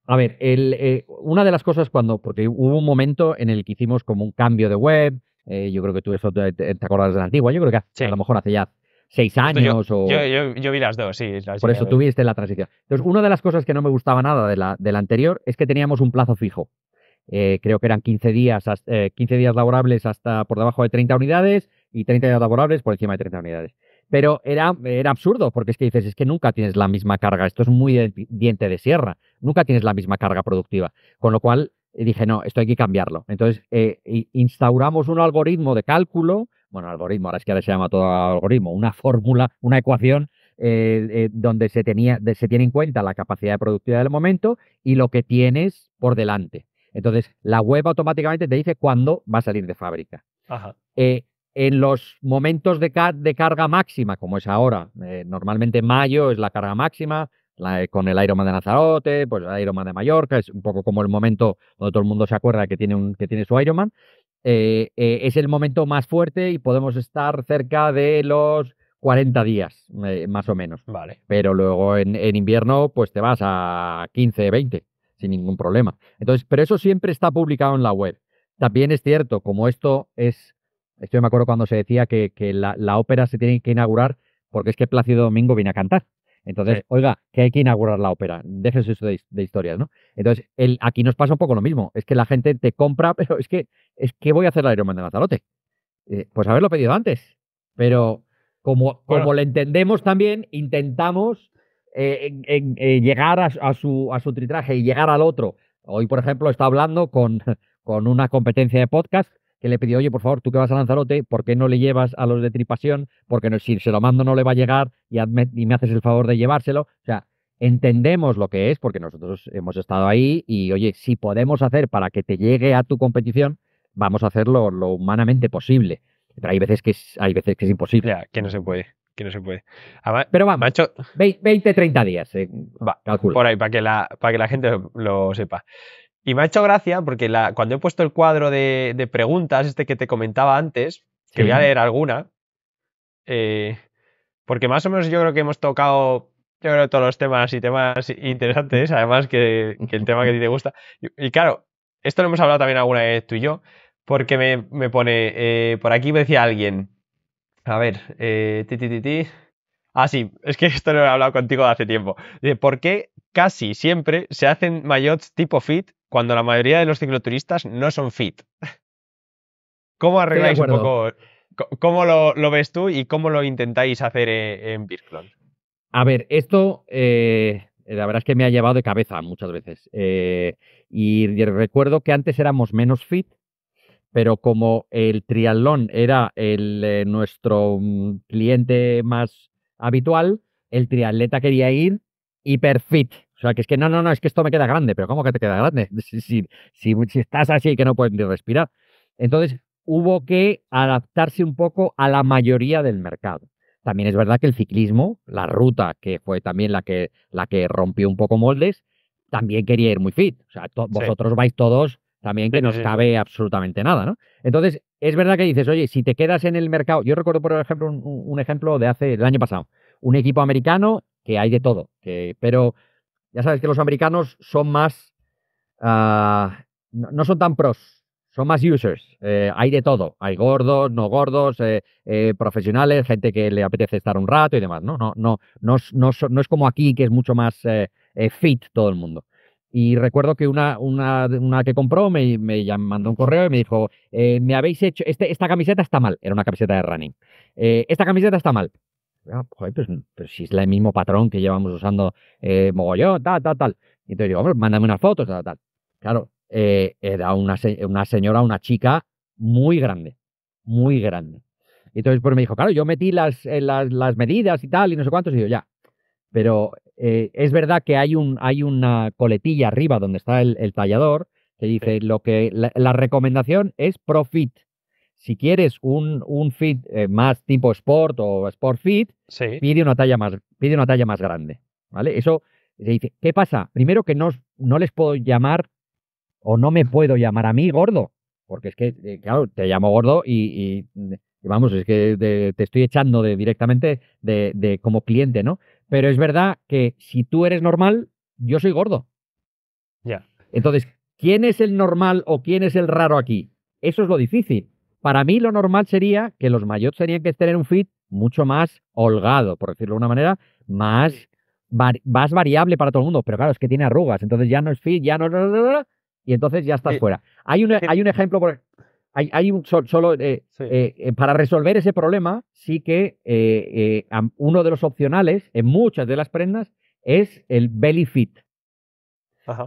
A
ver, eh, una de las cosas cuando, porque hubo un momento en el que hicimos como un cambio de web, eh, yo creo que tú eso te, te, acuerdas de la antigua, yo creo que a lo mejor hace ya seis años yo, o...
Yo, vi las dos, sí. por eso tuviste
la transición. Entonces, una de las cosas que no me gustaba nada de la, anterior es que teníamos un plazo fijo. Eh, creo que eran 15 días, eh, días laborables hasta por debajo de 30 unidades y 30 días laborables por encima de 30 unidades. Pero era, era absurdo, porque es que dices, es que nunca tienes la misma carga, esto es muy de, diente de sierra, nunca tienes la misma carga productiva. Con lo cual dije, no, esto hay que cambiarlo. Entonces eh, instauramos un algoritmo de cálculo bueno, algoritmo, ahora es que ahora se llama todo algoritmo, una fórmula, una ecuación eh, eh, donde se, tenía, se tiene en cuenta la capacidad de productividad del momento y lo que tienes por delante. Entonces, la web automáticamente te dice cuándo va a salir de fábrica. Eh, en los momentos de, carga máxima, como es ahora, normalmente mayo es la carga máxima, con el Ironman de Nazarote, pues el Ironman de Mallorca, es un poco como el momento donde todo el mundo se acuerda que tiene, un, que tiene su Ironman, eh, eh, es el momento más fuerte y podemos estar cerca de los 40 días, eh, más o menos. Vale. Pero luego en, invierno, pues te vas a 15, 20, sin ningún problema. Entonces, pero eso siempre está publicado en la web. También es cierto, como esto es, esto yo me acuerdo cuando se decía que, la, ópera se tiene que inaugurar porque es que Plácido Domingo viene a cantar. Entonces, oiga, que hay que inaugurar la ópera, déjese eso de, historias, ¿no? Entonces, aquí nos pasa un poco lo mismo, es que la gente te compra, pero es que, es que voy a hacer la Ironman de Lanzarote. Eh, pues haberlo pedido antes, pero como, como lo entendemos también, intentamos eh, eh, llegar a, su, a su tritraje y llegar al otro. Hoy, por ejemplo, está hablando con, con una competencia de podcast que le pidió, oye, por favor, tú que vas a Lanzarote, ¿por qué no le llevas a los de Tripasión? Porque no, si se lo mando no le va a llegar y, y me haces el favor de llevárselo. O sea, entendemos lo que es porque nosotros hemos estado ahí y, oye, si podemos hacer para que te llegue a tu competición, vamos a hacerlo lo humanamente posible. Pero hay veces que es, hay veces que es imposible. que no se puede
que no se puede. pero vamos, macho, 20, 30 días. Eh, va, Por ahí, para que la, para que la gente lo sepa. Y me ha hecho gracia porque la, cuando he puesto el cuadro de, preguntas, este que te comentaba antes, que voy a leer alguna, eh, porque más o menos yo creo que hemos tocado yo todos los temas y temas interesantes, además que, el tema que a ti te gusta. Y, claro, esto lo hemos hablado también alguna vez tú y yo, porque me, pone, eh, por aquí me decía alguien, a ver, eh, ti, ti, ti, ti. Ah, sí, es que esto lo he hablado contigo hace tiempo. de ¿por qué casi siempre se hacen mayots tipo fit cuando la mayoría de los cicloturistas no son fit. ¿Cómo arregláis un poco? ¿Cómo lo, ves tú y cómo lo intentáis hacer eh, en, Birklon?
A ver, esto eh, la verdad es que me ha llevado de cabeza muchas veces. Eh, y recuerdo que antes éramos menos fit, pero como el triatlón era nuestro mm, cliente más habitual, el triatleta quería ir hiperfit. O sea, que es que no, no, no, es que esto me queda grande, pero ¿cómo que te queda grande? Si, si, estás así y que no puedes ni respirar. Entonces, hubo que adaptarse un poco a la mayoría del mercado. También es verdad que el ciclismo, la ruta, que fue también la que, la que rompió un poco moldes, también quería ir muy fit. O sea, vosotros vais todos también que no sí. cabe absolutamente nada, ¿no? Entonces, es verdad que dices, oye, si te quedas en el mercado, yo recuerdo, por ejemplo, un, un ejemplo de hace el año pasado, un equipo americano que hay de todo, que, pero ya sabes que los americanos son más, ah, no son tan pros, son más users. Eh, hay de todo. Hay gordos, no gordos, eh, eh, profesionales, gente que le apetece estar un rato y demás. No, no, no, no, es como aquí que es mucho más fit todo el mundo. Y recuerdo que una, que compró me, me, mandó un correo y me dijo, me habéis hecho, este, esta camiseta está mal, era una camiseta de running, esta camiseta está mal, Ah, pues, pues, si es el mismo patrón que llevamos usando eh, mogollón, tal, tal, tal. Y entonces digo, hombre, mándame unas fotos, tal, tal. Claro, era eh, una, señora, una chica muy grande, muy grande. Y entonces pues me dijo, claro, yo metí las, eh, las, medidas y tal, y no sé cuántos, y yo, ya. Pero es verdad que hay, un, hay una coletilla arriba donde está el, tallador que dice, lo que la recomendación es profit si quieres un, un fit eh, más tipo sport o sport fit, pide, una talla más, pide una talla más grande. ¿Vale? Eso dice. ¿Qué pasa? Primero que no, les puedo llamar o no me puedo llamar a mí gordo. Porque es que, eh, claro, te llamo gordo y, vamos, es que te estoy echando de, directamente de, como cliente, ¿no? Pero es verdad que si tú eres normal, yo soy gordo. Ya. Entonces, ¿quién es el normal o quién es el raro aquí? Eso es lo difícil. Para mí lo normal sería que los mayots tenían que tener un fit mucho más holgado, por decirlo de una manera, más, más variable para todo el mundo. Pero claro, es que tiene arrugas, entonces ya no es fit, ya no... Y entonces ya estás eh, fuera. Hay un, hay un ejemplo, por, hay, hay un solo... Eh, eh, para resolver ese problema, sí que uno de los opcionales en muchas de las prendas es el belly fit.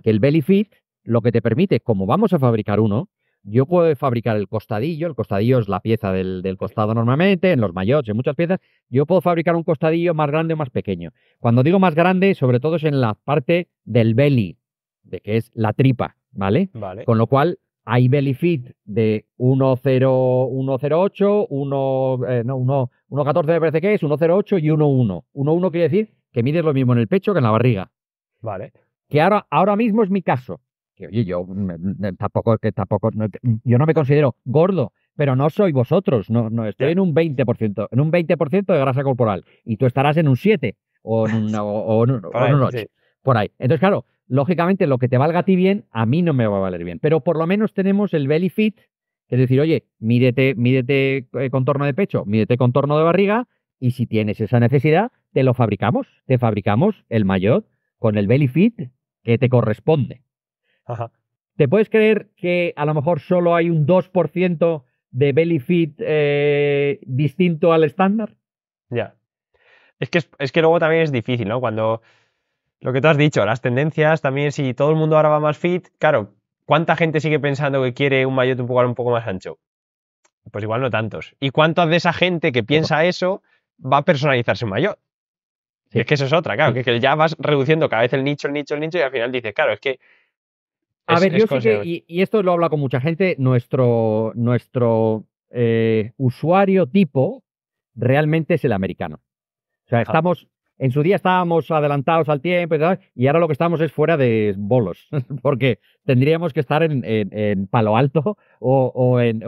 Que el belly fit lo que te permite, como vamos a fabricar uno, yo puedo fabricar el costadillo, el costadillo es la pieza del, costado normalmente, en los mayots, en muchas piezas, yo puedo fabricar un costadillo más grande o más pequeño. Cuando digo más grande, sobre todo es en la parte del belly, de que es la tripa, ¿vale? vale. Con lo cual hay belly fit de 1.08, eh, no, 1.14 me parece que es, 1.08 y 1.1. 1.1 quiere decir que mides lo mismo en el pecho que en la barriga. Vale. Que ahora, ahora mismo es mi caso y yo tampoco, yo no me considero gordo, pero no soy vosotros, no, estoy en un 20%, en un 20% de grasa corporal y tú estarás en un 7 o en, un, por, 8, por ahí. Entonces, claro, lógicamente lo que te valga a ti bien, a mí no me va a valer bien, pero por lo menos tenemos el belly fit, es decir, oye, mídete, mídete eh, contorno de pecho, mídete contorno de barriga y si tienes esa necesidad, te lo fabricamos, te fabricamos el mayot con el belly fit que te corresponde. ¿Te puedes creer que a lo mejor solo hay un 2% de belly
fit eh, distinto al estándar? Ya. Es que, es, que luego también es difícil, ¿no? Cuando lo que tú has dicho, las tendencias también, si todo el mundo ahora va más fit, claro, ¿cuánta gente sigue pensando que quiere un maillot un poco, más ancho? Pues igual no tantos. ¿Y cuántos de esa gente que piensa eso va a personalizarse un maillot? es que eso es otra, claro, que, ya vas reduciendo cada vez el nicho, el nicho, el nicho, y al final dices, claro, es que a ver, yo sé que,
y, esto lo habla con mucha gente, nuestro, nuestro eh, usuario tipo realmente es el americano. O sea, estamos, en su día estábamos adelantados al tiempo y, ahora lo que estamos es fuera de bolos, porque tendríamos que estar en, Palo Alto o, en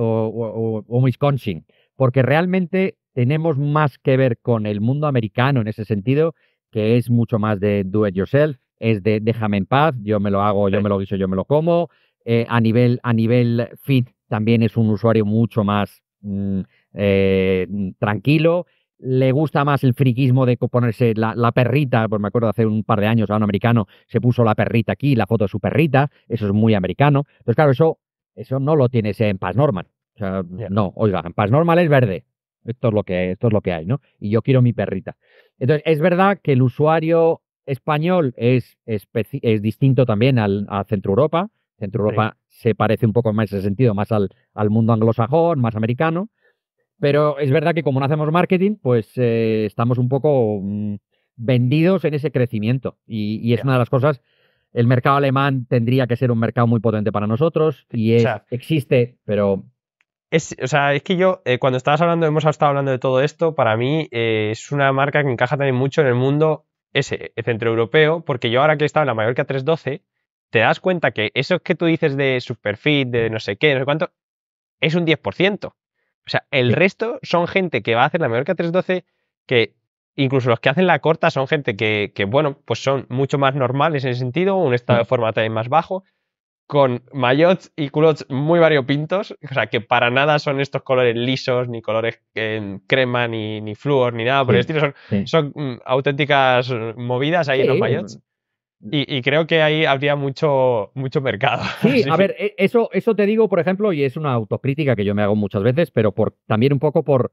Wisconsin, porque realmente tenemos más que ver con el mundo americano en ese sentido, que es mucho más de do it yourself, es de déjame en paz, yo me lo hago, yo me lo guiso, yo me lo como. Eh, a, nivel, a nivel fit también es un usuario mucho más mm, eh, mm, tranquilo. Le gusta más el friquismo de ponerse la, perrita, pues me acuerdo hace un par de años a un americano se puso la perrita aquí, la foto de su perrita, eso es muy americano. Entonces, claro, eso, eso no lo tienes en Paz Normal. O sea, no, oiga, en Paz Normal es verde, esto es lo que esto es lo que hay, ¿no? Y yo quiero mi perrita. Entonces, es verdad que el usuario español es, es, distinto también al, a Centro Europa. Centro Europa se parece un poco más en ese sentido, más al, mundo anglosajón, más americano. Pero es verdad que como no hacemos marketing, pues eh, estamos un poco mm, vendidos en ese crecimiento. Y, es una de las cosas, el mercado alemán tendría que ser un mercado muy potente para nosotros y existe, pero...
Es, o sea, es que yo, eh, cuando estabas hablando, hemos estado hablando de todo esto, para mí eh, es una marca que encaja también mucho en el mundo ese e, europeo, porque yo ahora que he estado en la Mallorca 312, te das cuenta que eso que tú dices de superfit, de no sé qué, no sé cuánto, es un 10%. O sea, el resto son gente que va a hacer la Mallorca 312 que incluso los que hacen la corta son gente que, que, bueno, pues son mucho más normales en ese sentido, un estado mm. de forma también más bajo, con mayots y culots muy variopintos, o sea, que para nada son estos colores lisos, ni colores en crema, ni, ni flúor, ni nada por el estilo, son, mm, auténticas eh, movidas ahí en los mayots. Y, creo que ahí habría mucho, mucho mercado. Sí, a ver, e,
eso, eso te digo, por ejemplo, y es una autocrítica que yo me hago muchas veces, pero por, también un poco por,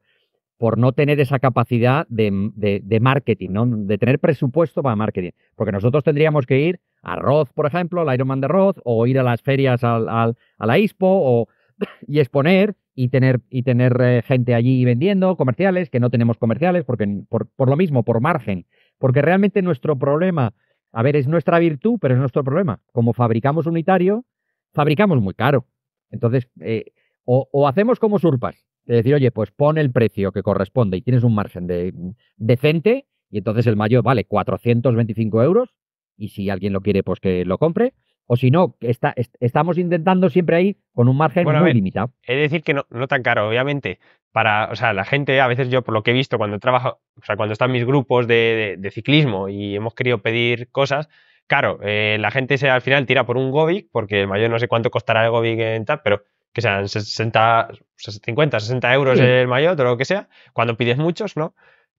por no tener esa capacidad de, de marketing, ¿no? de tener presupuesto para marketing. Porque nosotros tendríamos que ir Arroz, por ejemplo, al Ironman de Arroz, o ir a las ferias al, a la ISPO y exponer y tener, y tener eh, gente allí vendiendo comerciales, que no tenemos comerciales, porque por, lo mismo, por margen. Porque realmente nuestro problema, a ver, es nuestra virtud, pero es nuestro problema. Como fabricamos unitario, fabricamos muy caro. Entonces, eh, o, hacemos como surpas, es decir, oye, pues pon el precio que corresponde y tienes un margen de, decente, y entonces el mayor vale 425 euros, y si alguien lo quiere, pues que lo compre. O si no, está, estamos intentando siempre ahí con un margen muy limitado.
Es decir, que no, tan caro, obviamente. Para, o sea, la gente, a veces yo por lo que he visto cuando trabajo, o sea, cuando están mis grupos de, ciclismo y hemos querido pedir cosas, claro, eh, la gente se, al final tira por un Gobic, porque el mayor no sé cuánto costará el Gobic en tal, pero que sean 60, 50, 60 euros el mayor todo lo que sea, cuando pides muchos, ¿no?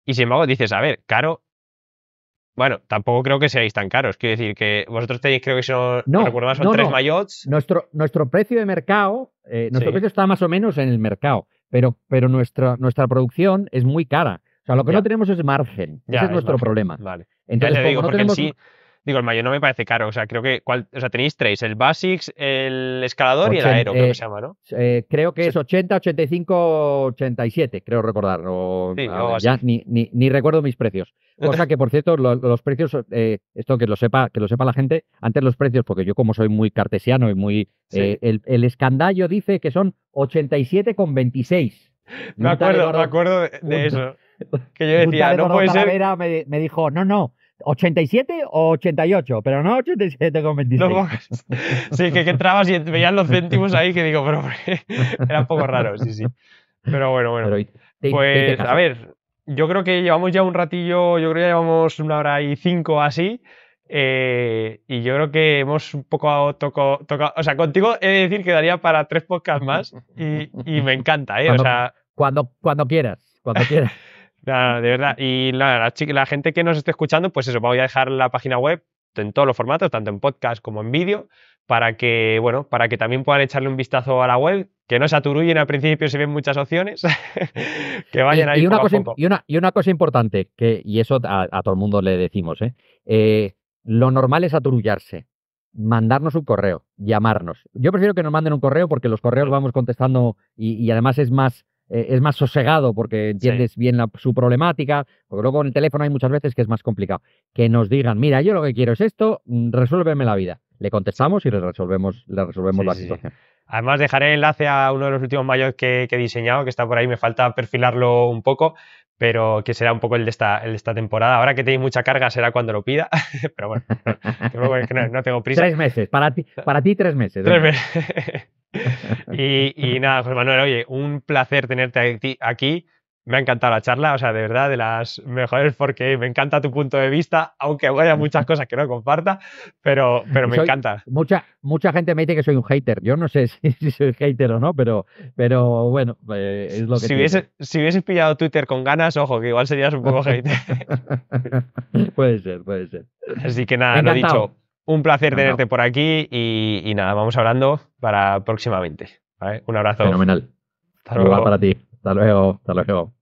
Y sin embargo dices, a ver, caro, bueno, tampoco creo que seáis tan caros. Quiero decir que vosotros tenéis, creo que son, no, más son tres mayots.
Nuestro, nuestro precio de mercado, eh, nuestro precio está más o menos en el mercado, pero, pero nuestra, nuestra producción es muy cara. O sea, lo que no tenemos es margen. Ese es, nuestro
problema. Vale. Entonces, ya te digo, porque en sí, Digo, el mayor no me parece caro. O sea, creo que. o sea, tenéis tres: el Basics, el escalador y el aero, creo que eh, se llama, ¿no?
Eh, creo que es 80, 85, 87, creo recordar. sí, ya ni, ni, ni, recuerdo mis precios. Cosa que, por cierto, los, precios, eh, esto que lo sepa, que lo sepa la gente, antes los precios, porque yo como soy muy cartesiano y muy. el, escandallo dice que son 87,26. Me acuerdo, me
acuerdo de, eso. Que yo decía, no puede ser.
Me, me dijo, no, no, 87 o 88, pero no 87 con 26. Pues,
sí, que, que entrabas y veías los céntimos ahí que digo, pero era un poco raro, sí, sí. Pero bueno, bueno. pues a ver, yo creo que llevamos ya un ratillo, yo creo que llevamos una hora y cinco así. Eh, y yo creo que hemos un poco tocado. O sea, contigo he de decir que daría para tres podcasts más y, me encanta, ¿eh? o sea, cuando, cuando quieras,
cuando quieras.
de verdad. Y la, gente que nos esté escuchando, pues eso, voy a dejar la página web en todos los formatos, tanto en podcast como en vídeo, para que, bueno, para que también puedan echarle un vistazo a la web, que no se aturullen al principio si ven muchas opciones,
que vayan ahí y, una cosa, Y una, cosa importante, que, y eso a, todo el mundo le decimos, ¿eh? ¿eh? lo normal es aturullarse, mandarnos un correo, llamarnos. Yo prefiero que nos manden un correo porque los correos vamos contestando y además es más eh, es más sosegado porque entiendes bien su problemática, porque luego con el teléfono hay muchas veces que es más complicado. Que nos digan, mira, yo lo que quiero es esto, mm, resuélveme la vida. Le contestamos y le resolvemos, resolvemos la situación.
Además, dejaré enlace a uno de los últimos mayores que, he diseñado, que está por ahí, me falta perfilarlo un poco, pero que será un poco el de esta, el esta temporada. Ahora que tenéis mucha carga será cuando lo pida, pero bueno, no, tengo prisa. Tres
meses, para ti, para ti tres meses. Tres meses.
y, y, nada, José Manuel, oye, un placer tenerte aquí. Me ha encantado la charla, o sea, de verdad, de las mejores porque me encanta tu punto de vista, aunque haya muchas cosas que no comparta, pero, pero me encanta. Mucha,
mucha gente me dice que soy un hater. Yo no sé si, soy hater o no, pero, pero bueno, eh, es lo que. Si hubieses,
si hubieses pillado Twitter con ganas, ojo, que igual serías un poco hater. puede ser, puede ser. Así que nada, lo dicho. Un placer tenerte por aquí y, nada, vamos hablando para próximamente. Un abrazo. Fenomenal. Hasta luego. para ti.
Hasta luego, luego.